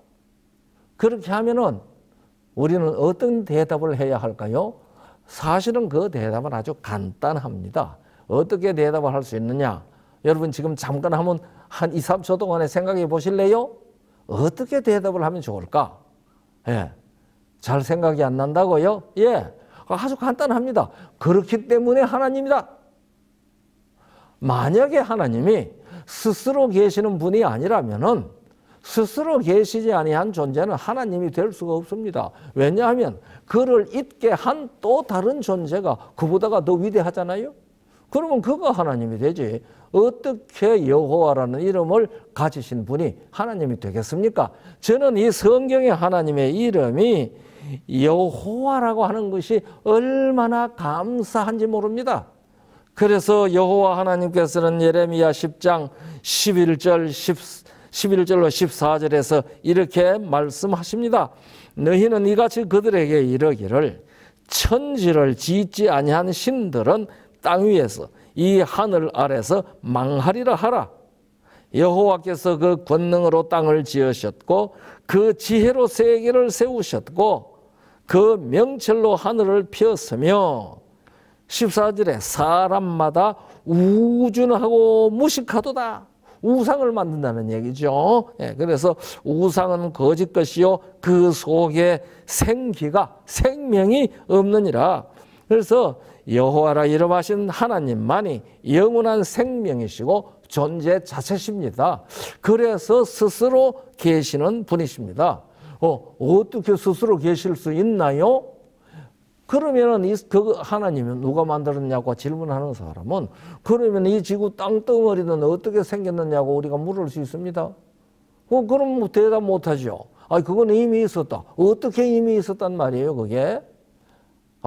Speaker 5: 그렇게 하면은 우리는 어떤 대답을 해야 할까요? 사실은 그 대답은 아주 간단합니다. 어떻게 대답을 할 수 있느냐? 여러분 지금 잠깐 하면 한 2, 3초 동안에 생각해 보실래요? 어떻게 대답을 하면 좋을까? 예. 잘 생각이 안 난다고요? 예. 아주 간단합니다. 그렇기 때문에 하나님이다. 만약에 하나님이 스스로 계시는 분이 아니라면은 스스로 계시지 아니한 존재는 하나님이 될 수가 없습니다. 왜냐하면 그를 잊게 한 또 다른 존재가 그보다가 더 위대하잖아요. 그러면 그가 하나님이 되지. 어떻게 여호와라는 이름을 가지신 분이 하나님이 되겠습니까? 저는 이 성경의 하나님의 이름이 여호와라고 하는 것이 얼마나 감사한지 모릅니다. 그래서 여호와 하나님께서는 예레미야 10장 11절 10, 11절로 14절에서 이렇게 말씀하십니다. 너희는 이같이 그들에게 이르기를 천지를 짓지 아니한 신들은 땅 위에서 이 하늘 아래서 망하리라 하라. 여호와께서 그 권능으로 땅을 지으셨고 그 지혜로 세계를 세우셨고 그 명철로 하늘을 피었으며 14절에 사람마다 우준하고 무식하도다. 우상을 만든다는 얘기죠. 예, 그래서 우상은 거짓 것이요. 그 속에 생기가, 생명이 없느니라. 그래서 여호와라 이름하신 하나님만이 영원한 생명이시고 존재 자체십니다. 그래서 스스로 계시는 분이십니다. 어, 어떻게 스스로 계실 수 있나요? 그러면은 이, 그 하나님은 누가 만들었냐고 질문하는 사람은 그러면 이 지구 땅덩어리는 어떻게 생겼느냐고 우리가 물을 수 있습니다. 어, 그럼 뭐 대답 못하죠. 아, 그건 이미 있었다. 어떻게 이미 있었단 말이에요, 그게?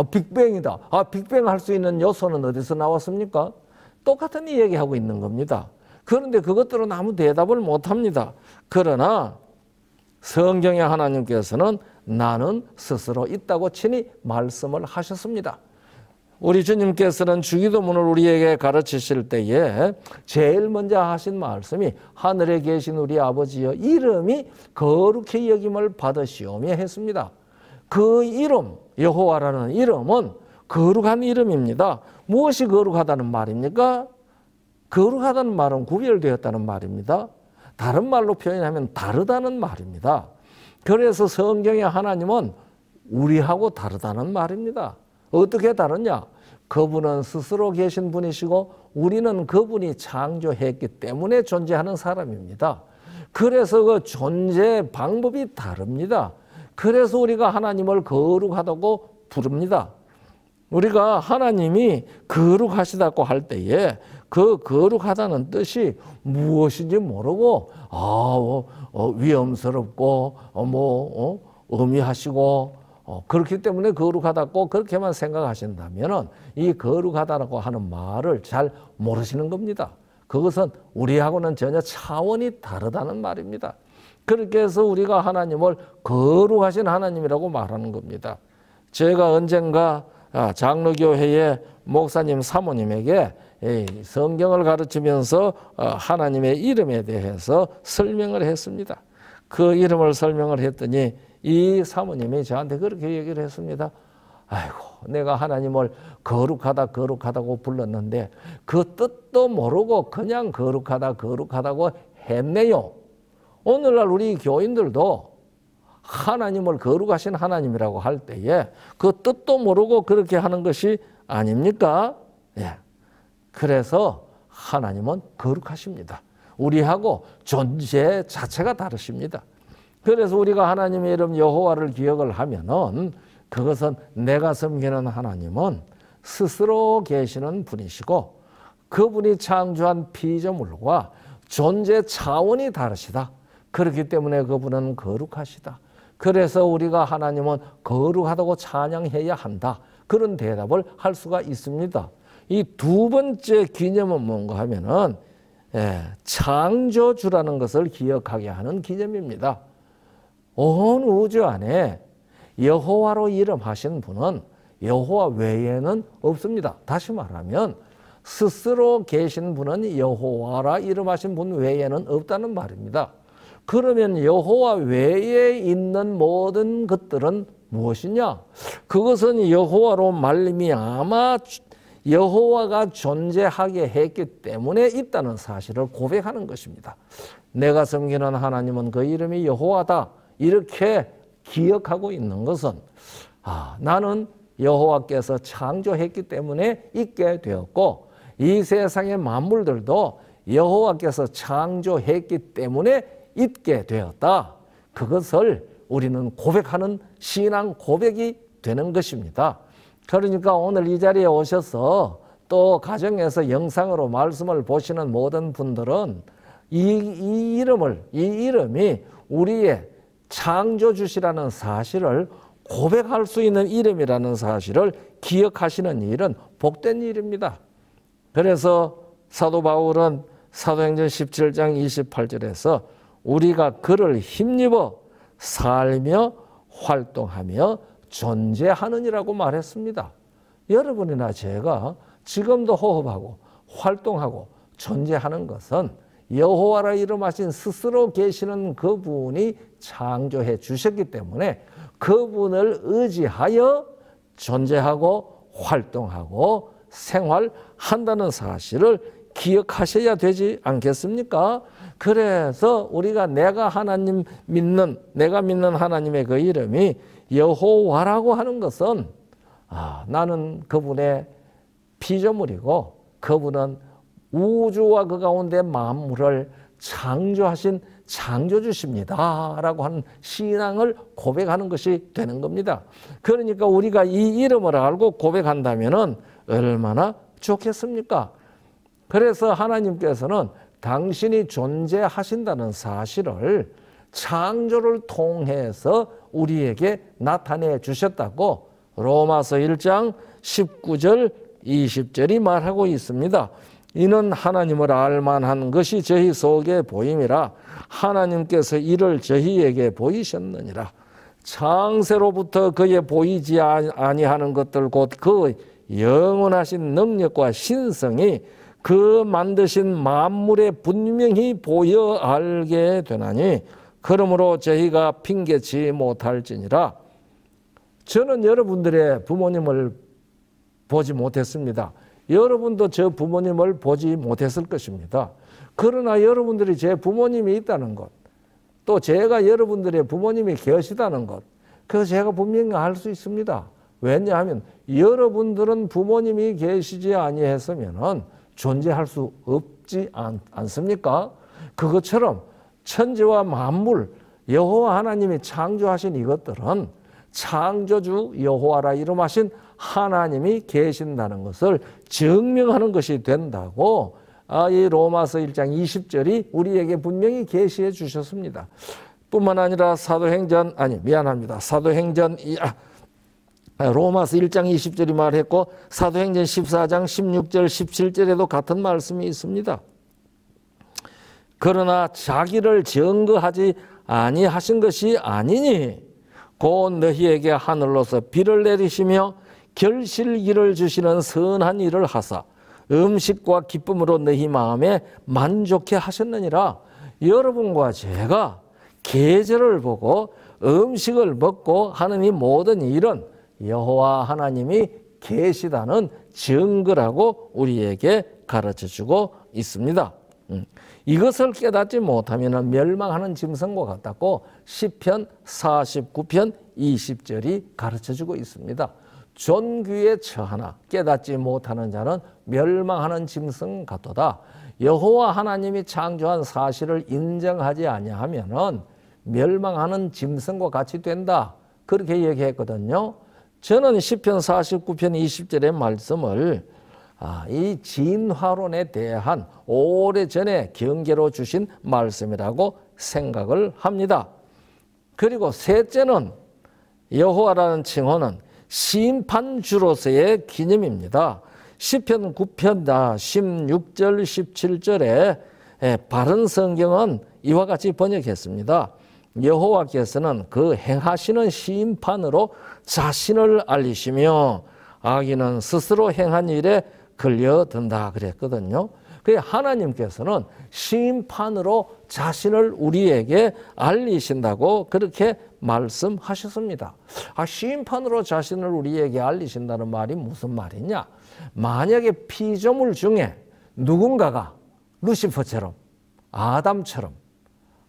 Speaker 5: 아, 빅뱅이다. 아, 빅뱅 할 수 있는 요소는 어디서 나왔습니까? 똑같은 이야기하고 있는 겁니다. 그런데 그것들은 아무 대답을 못 합니다. 그러나 성경의 하나님께서는 나는 스스로 있다고 친히 말씀을 하셨습니다. 우리 주님께서는 주기도문을 우리에게 가르치실 때에 제일 먼저 하신 말씀이 하늘에 계신 우리 아버지여 이름이 거룩히 여김을 받으시오며 했습니다. 그 이름 여호와라는 이름은 거룩한 이름입니다. 무엇이 거룩하다는 말입니까? 거룩하다는 말은 구별되었다는 말입니다. 다른 말로 표현하면 다르다는 말입니다. 그래서 성경의 하나님은 우리하고 다르다는 말입니다. 어떻게 다르냐? 그분은 스스로 계신 분이시고 우리는 그분이 창조했기 때문에 존재하는 사람입니다. 그래서 그 존재 방법이 다릅니다. 그래서 우리가 하나님을 거룩하다고 부릅니다. 우리가 하나님이 거룩하시다고 할 때에 그 거룩하다는 뜻이 무엇인지 모르고 아 어, 어, 위험스럽고 어, 뭐 어, 의미하시고 어, 그렇기 때문에 거룩하다고 그렇게만 생각하신다면이거룩하다고 하는 말을 잘 모르시는 겁니다. 그것은 우리하고는 전혀 차원이 다르다는 말입니다. 그렇게 해서 우리가 하나님을 거룩하신 하나님이라고 말하는 겁니다. 제가 언젠가 아, 장로교회의 목사님 사모님에게 성경을 가르치면서 어, 하나님의 이름에 대해서 설명을 했습니다. 그 이름을 설명을 했더니 이 사모님이 저한테 그렇게 얘기를 했습니다. 아이고, 내가 하나님을 거룩하다, 거룩하다고 불렀는데 그 뜻도 모르고 그냥 거룩하다, 거룩하다고 했네요. 오늘날 우리 교인들도 하나님을 거룩하신 하나님이라고 할 때에 그 뜻도 모르고 그렇게 하는 것이 아닙니까? 예. 그래서 하나님은 거룩하십니다. 우리하고 존재 자체가 다르십니다. 그래서 우리가 하나님의 이름 여호와를 기억을 하면은 그것은 내가 섬기는 하나님은 스스로 계시는 분이시고 그분이 창조한 피조물과 존재 차원이 다르시다. 그렇기 때문에 그분은 거룩하시다. 그래서 우리가 하나님은 거룩하다고 찬양해야 한다. 그런 대답을 할 수가 있습니다. 이 두 번째 기념은 뭔가 하면은 예, 창조주라는 것을 기억하게 하는 기념입니다. 온 우주 안에 여호와로 이름하신 분은 여호와 외에는 없습니다. 다시 말하면 스스로 계신 분은 여호와라 이름하신 분 외에는 없다는 말입니다. 그러면 여호와 외에 있는 모든 것들은 무엇이냐? 그것은 여호와로 말림 아마 여호와가 존재하게 했기 때문에 있다는 사실을 고백하는 것입니다. 내가 섬기는 하나님은 그 이름이 여호와다. 이렇게 기억하고 있는 것은 아, 나는 여호와께서 창조했기 때문에 있게 되었고 이 세상의 만물들도 여호와께서 창조했기 때문에 있게 되었다. 그것을 우리는 고백하는 신앙 고백이 되는 것입니다. 그러니까 오늘 이 자리에 오셔서 또 가정에서 영상으로 말씀을 보시는 모든 분들은 이, 이 이름을, 이 이름이 우리의 창조주시라는 사실을 고백할 수 있는 이름이라는 사실을 기억하시는 일은 복된 일입니다. 그래서 사도 바울은 사도행전 17장 28절에서 우리가 그를 힘입어 살며 활동하며 존재하느니라고 말했습니다. 여러분이나 제가 지금도 호흡하고 활동하고 존재하는 것은 여호와라 이름하신 스스로 계시는 그분이 창조해 주셨기 때문에 그분을 의지하여 존재하고 활동하고 생활한다는 사실을 기억하셔야 되지 않겠습니까? 그래서 우리가 내가 하나님 믿는 내가 믿는 하나님의 그 이름이 여호와라고 하는 것은 아, 나는 그분의 피조물이고 그분은 우주와 그 가운데 만물을 창조하신 창조주십니다. 라고 하는 신앙을 고백하는 것이 되는 겁니다. 그러니까 우리가 이 이름을 알고 고백한다면 얼마나 좋겠습니까? 그래서 하나님께서는 당신이 존재하신다는 사실을 창조를 통해서 우리에게 나타내 주셨다고 로마서 1장 19절 20절이 말하고 있습니다. 이는 하나님을 알만한 것이 저희 속에 보임이라 하나님께서 이를 저희에게 보이셨느니라 창세로부터 그의 보이지 아니하는 것들 곧 그 영원하신 능력과 신성이 그 만드신 만물에 분명히 보여 알게 되나니 그러므로 저희가 핑계치 못할지니라 저는 여러분들의 부모님을 보지 못했습니다. 여러분도 저 부모님을 보지 못했을 것입니다. 그러나 여러분들이 제 부모님이 있다는 것, 또 제가 여러분들의 부모님이 계시다는 것, 그 제가 분명히 알 수 있습니다. 왜냐하면 여러분들은 부모님이 계시지 아니했으면은 존재할 수 없지 않, 않습니까? 그것처럼 천지와 만물 여호와 하나님이 창조하신 이것들은 창조주 여호와라 이름하신 하나님이 계신다는 것을 증명하는 것이 된다고 아, 이 로마서 1장 20절이 우리에게 분명히 계시해 주셨습니다. 뿐만 아니라 사도행전 아니 미안합니다. 사도행전 아, 아, 로마서 1장 20절이 말했고 사도행전 14장 16절 17절에도 같은 말씀이 있습니다. 그러나 자기를 증거하지 아니하신 것이 아니니 곧 너희에게 하늘로서 비를 내리시며 결실기를 주시는 선한 일을 하사 음식과 기쁨으로 너희 마음에 만족해 하셨느니라 여러분과 제가 계절을 보고 음식을 먹고 하는 이 모든 일은 여호와 하나님이 계시다는 증거라고 우리에게 가르쳐주고 있습니다. 음, 이것을 깨닫지 못하면 멸망하는 짐승과 같다고 시편 49편 20절이 가르쳐주고 있습니다. 존귀에 처하나 깨닫지 못하는 자는 멸망하는 짐승 같도다. 여호와 하나님이 창조한 사실을 인정하지 아니하면은 멸망하는 짐승과 같이 된다. 그렇게 얘기했거든요. 저는 시편 49편 20절의 말씀을 아, 이 진화론에 대한 오래전에 경계로 주신 말씀이라고 생각을 합니다. 그리고 셋째는 여호와라는 칭호는 심판주로서의 기념입니다. 시편 9편 아, 16절 17절에 예, 바른 성경은 이와 같이 번역했습니다. 여호와께서는 그 행하시는 심판으로 자신을 알리시며 악인은 스스로 행한 일에 걸려든다 그랬거든요. 그 하나님께서는 심판으로 자신을 우리에게 알리신다고 그렇게 말씀하셨습니다. 아, 심판으로 자신을 우리에게 알리신다는 말이 무슨 말이냐? 만약에 피조물 중에 누군가가 루시퍼처럼 아담처럼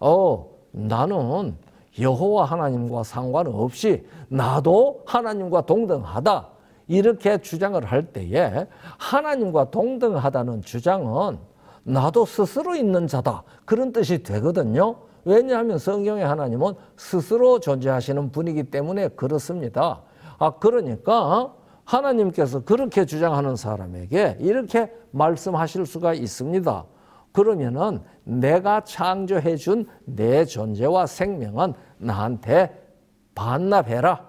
Speaker 5: 어 나는 여호와 하나님과 상관없이 나도 하나님과 동등하다. 이렇게 주장을 할 때에 하나님과 동등하다는 주장은 나도 스스로 있는 자다. 그런 뜻이 되거든요. 왜냐하면 성경의 하나님은 스스로 존재하시는 분이기 때문에 그렇습니다. 아, 그러니까 하나님께서 그렇게 주장하는 사람에게 이렇게 말씀하실 수가 있습니다. 그러면은 내가 창조해 준 내 존재와 생명은 나한테 반납해라.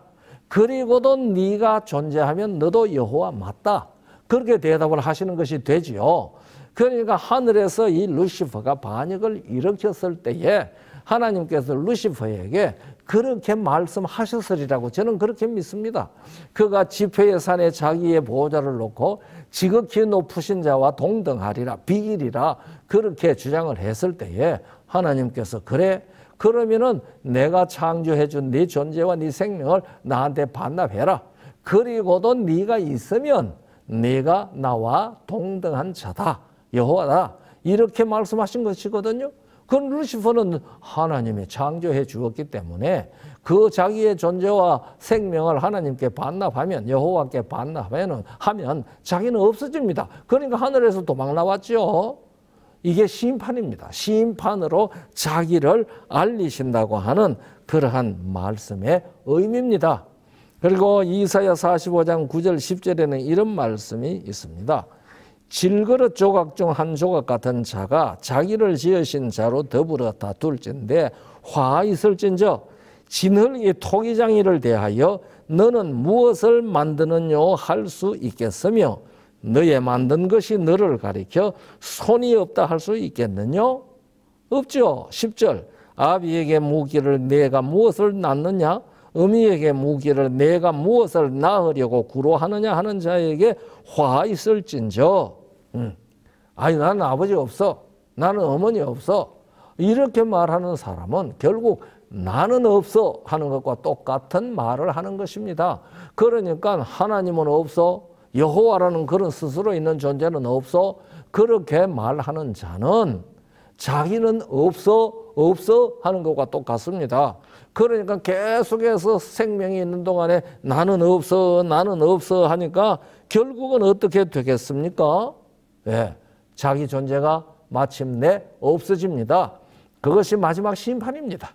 Speaker 5: 그리고도 네가 존재하면 너도 여호와 맞다. 그렇게 대답을 하시는 것이 되지요. 그러니까 하늘에서 이 루시퍼가 반역을 일으켰을 때에 하나님께서 루시퍼에게 그렇게 말씀하셨으리라고 저는 그렇게 믿습니다. 그가 지표의 산에 자기의 보호자를 놓고 지극히 높으신 자와 동등하리라 비일이라 그렇게 주장을 했을 때에 하나님께서 그래 그러면은 내가 창조해 준 네 존재와 네 생명을 나한테 반납해라. 그리고도 네가 있으면 네가 나와 동등한 자다. 여호와다. 이렇게 말씀하신 것이거든요. 그 루시퍼는 하나님이 창조해 주었기 때문에 그 자기의 존재와 생명을 하나님께 반납하면 여호와께 반납하면 하면 자기는 없어집니다. 그러니까 하늘에서 도망 나왔죠. 이게 심판입니다. 심판으로 자기를 알리신다고 하는 그러한 말씀의 의미입니다. 그리고 이사야 45장 9절 10절에는 이런 말씀이 있습니다. 질그릇 조각 중 한 조각 같은 자가 자기를 지으신 자로 더불어 다툴진데 화 있을진저 진흙의 토기장이를 대하여 너는 무엇을 만드느냐 할 수 있겠으며 너의 만든 것이 너를 가리켜 손이 없다 할 수 있겠느냐? 없죠. 1절 아비에게 무기를 내가 무엇을 낳느냐? 음이에게 무기를 내가 무엇을 낳으려고 구로하느냐 하는 자에게 화 있을진저. 음. 아니 나는 아버지 없어. 나는 어머니 없어. 이렇게 말하는 사람은 결국 나는 없어 하는 것과 똑같은 말을 하는 것입니다. 그러니까 하나님은 없어 여호와라는 그런 스스로 있는 존재는 없어 그렇게 말하는 자는 자기는 없어 없어 하는 것과 똑같습니다. 그러니까 계속해서 생명이 있는 동안에 나는 없어 나는 없어 하니까 결국은 어떻게 되겠습니까? 예, 자기 존재가 마침내 없어집니다. 그것이 마지막 심판입니다.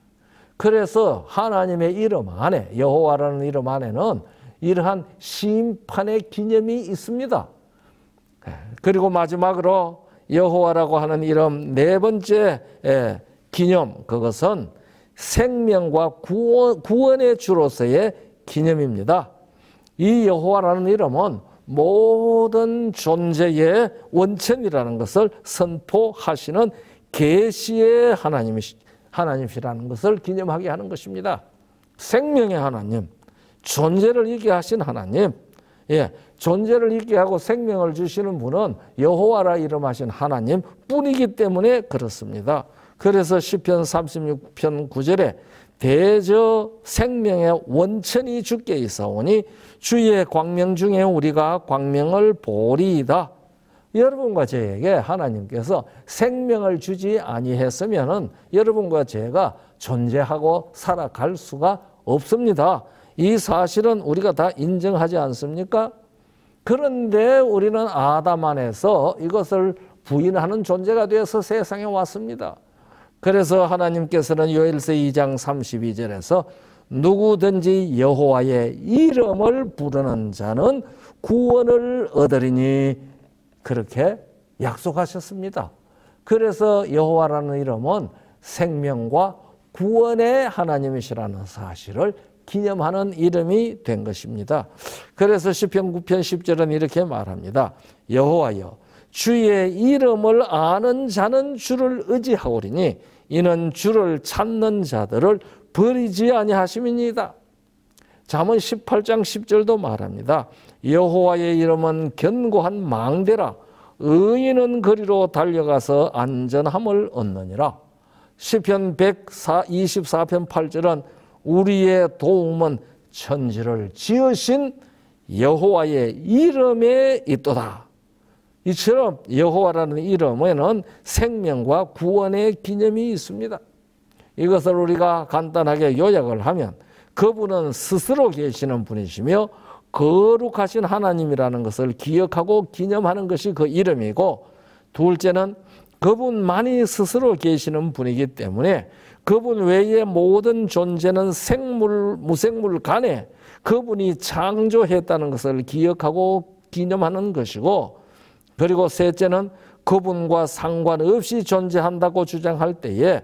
Speaker 5: 그래서 하나님의 이름 안에 여호와라는 이름 안에는 이러한 심판의 기념이 있습니다. 예, 그리고 마지막으로 여호와라고 하는 이름 네 번째 예, 기념 그것은 생명과 구원, 의 주로서의 기념입니다. 이 여호와라는 이름은 모든 존재의 원천이라는 것을 선포하시는 계시의 하나님이시 하나님이라는 것을 기념하게 하는 것입니다. 생명의 하나님, 존재를 있게 하신 하나님, 예, 존재를 있게 하고 생명을 주시는 분은 여호와라 이름하신 하나님 뿐이기 때문에 그렇습니다. 그래서 시편 36편 9절에 대저 생명의 원천이 주께 있사오니 주의 광명 중에 우리가 광명을 보리이다. 여러분과 저에게 하나님께서 생명을 주지 아니했으면은 여러분과 제가 존재하고 살아갈 수가 없습니다. 이 사실은 우리가 다 인정하지 않습니까? 그런데 우리는 아담 안에서 이것을 부인하는 존재가 되어서 세상에 왔습니다. 그래서 하나님께서는 요일서 2장 32절에서 누구든지 여호와의 이름을 부르는 자는 구원을 얻으리니 그렇게 약속하셨습니다. 그래서 여호와라는 이름은 생명과 구원의 하나님이시라는 사실을 기념하는 이름이 된 것입니다. 그래서 시편 9편 10절은 이렇게 말합니다. 여호와여 주의 이름을 아는 자는 주를 의지하오리니 이는 주를 찾는 자들을 버리지 아니하심이니이다. 잠언 18장 10절도 말합니다. 여호와의 이름은 견고한 망대라 의인은 거리로 달려가서 안전함을 얻느니라. 시편 124편 8절은 우리의 도움은 천지를 지으신 여호와의 이름에 있도다. 이처럼 여호와라는 이름에는 생명과 구원의 기념이 있습니다. 이것을 우리가 간단하게 요약을 하면 그분은 스스로 계시는 분이시며 거룩하신 하나님이라는 것을 기억하고 기념하는 것이 그 이름이고 둘째는 그분만이 스스로 계시는 분이기 때문에 그분 외의 모든 존재는 생물, 무생물 간에 그분이 창조했다는 것을 기억하고 기념하는 것이고 그리고 셋째는 그분과 상관없이 존재한다고 주장할 때에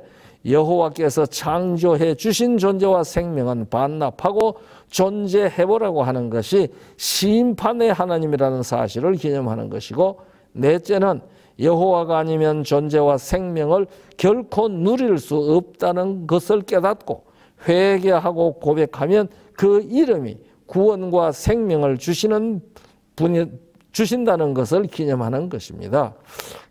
Speaker 5: 여호와께서 창조해 주신 존재와 생명은 반납하고 존재해보라고 하는 것이 심판의 하나님이라는 사실을 기념하는 것이고 넷째는 여호와가 아니면 존재와 생명을 결코 누릴 수 없다는 것을 깨닫고 회개하고 고백하면 그 이름이 구원과 생명을 주시는 분이 주신다는 것을 기념하는 것입니다.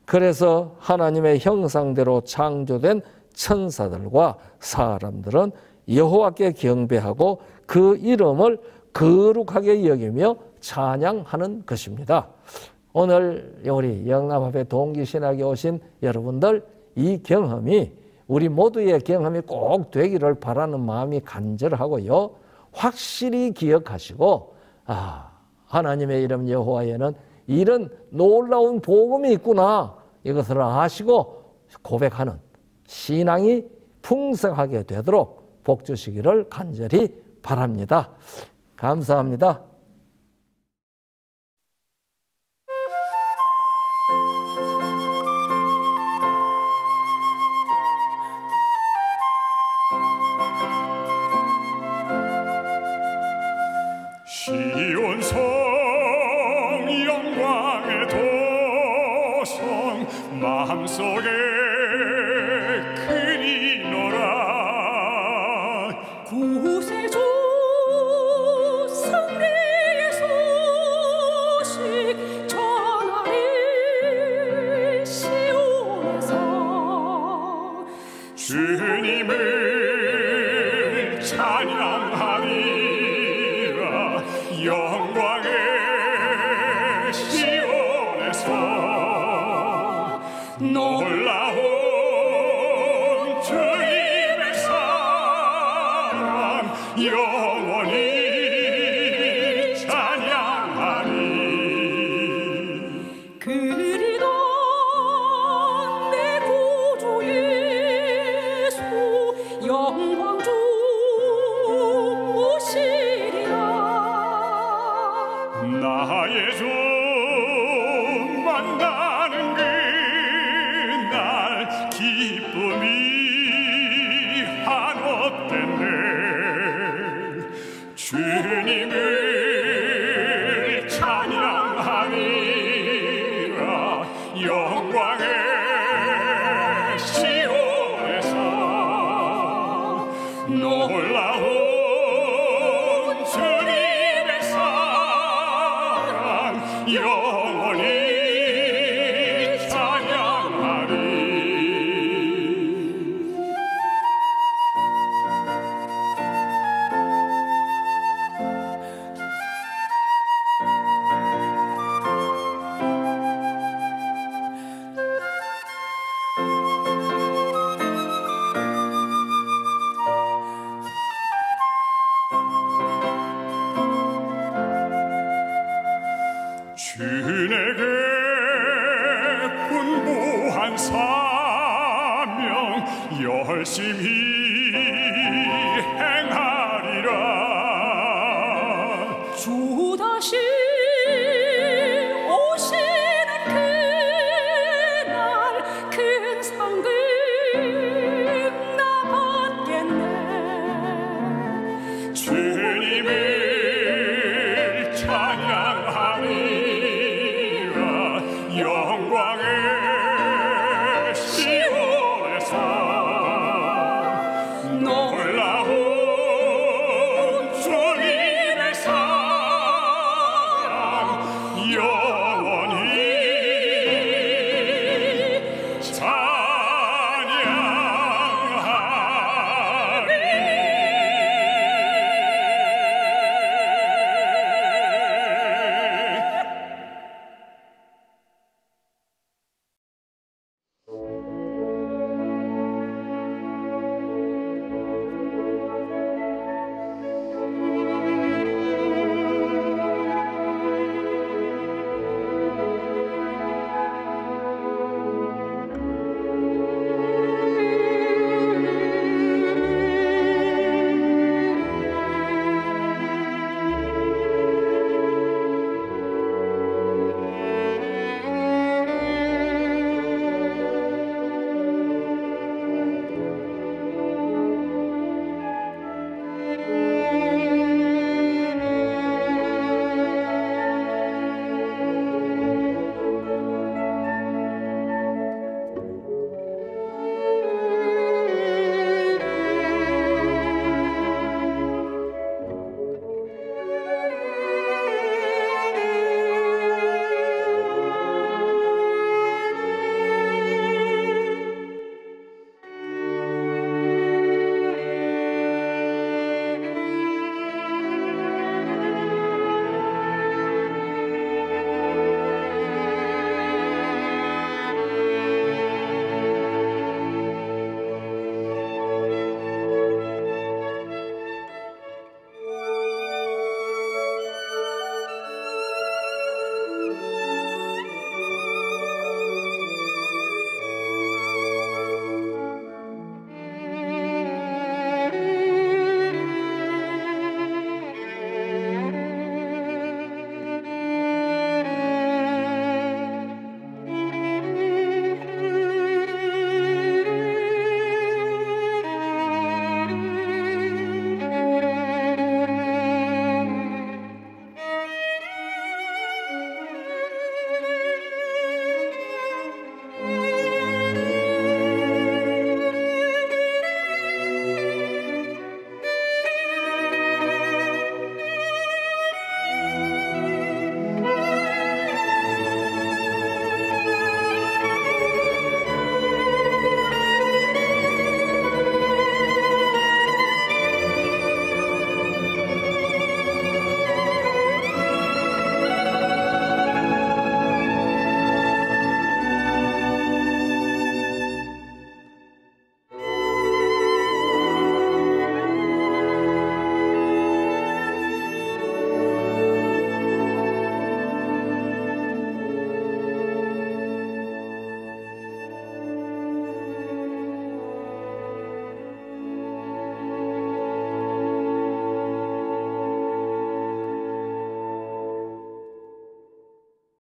Speaker 5: 그래서 하나님의 형상대로 창조된 천사들과 사람들은 여호와께 경배하고 그 이름을 거룩하게 여기며 찬양하는 것입니다. 오늘 우리 영남합의 동기신학에 오신 여러분들 이 경험이 우리 모두의 경험이 꼭 되기를 바라는 마음이 간절하고요. 확실히 기억하시고 아 하나님의 이름 여호와에는 이런 놀라운 복음이 있구나 이것을 아시고 고백하는 신앙이 풍성하게 되도록 복주시기를 간절히 바랍니다. 감사합니다.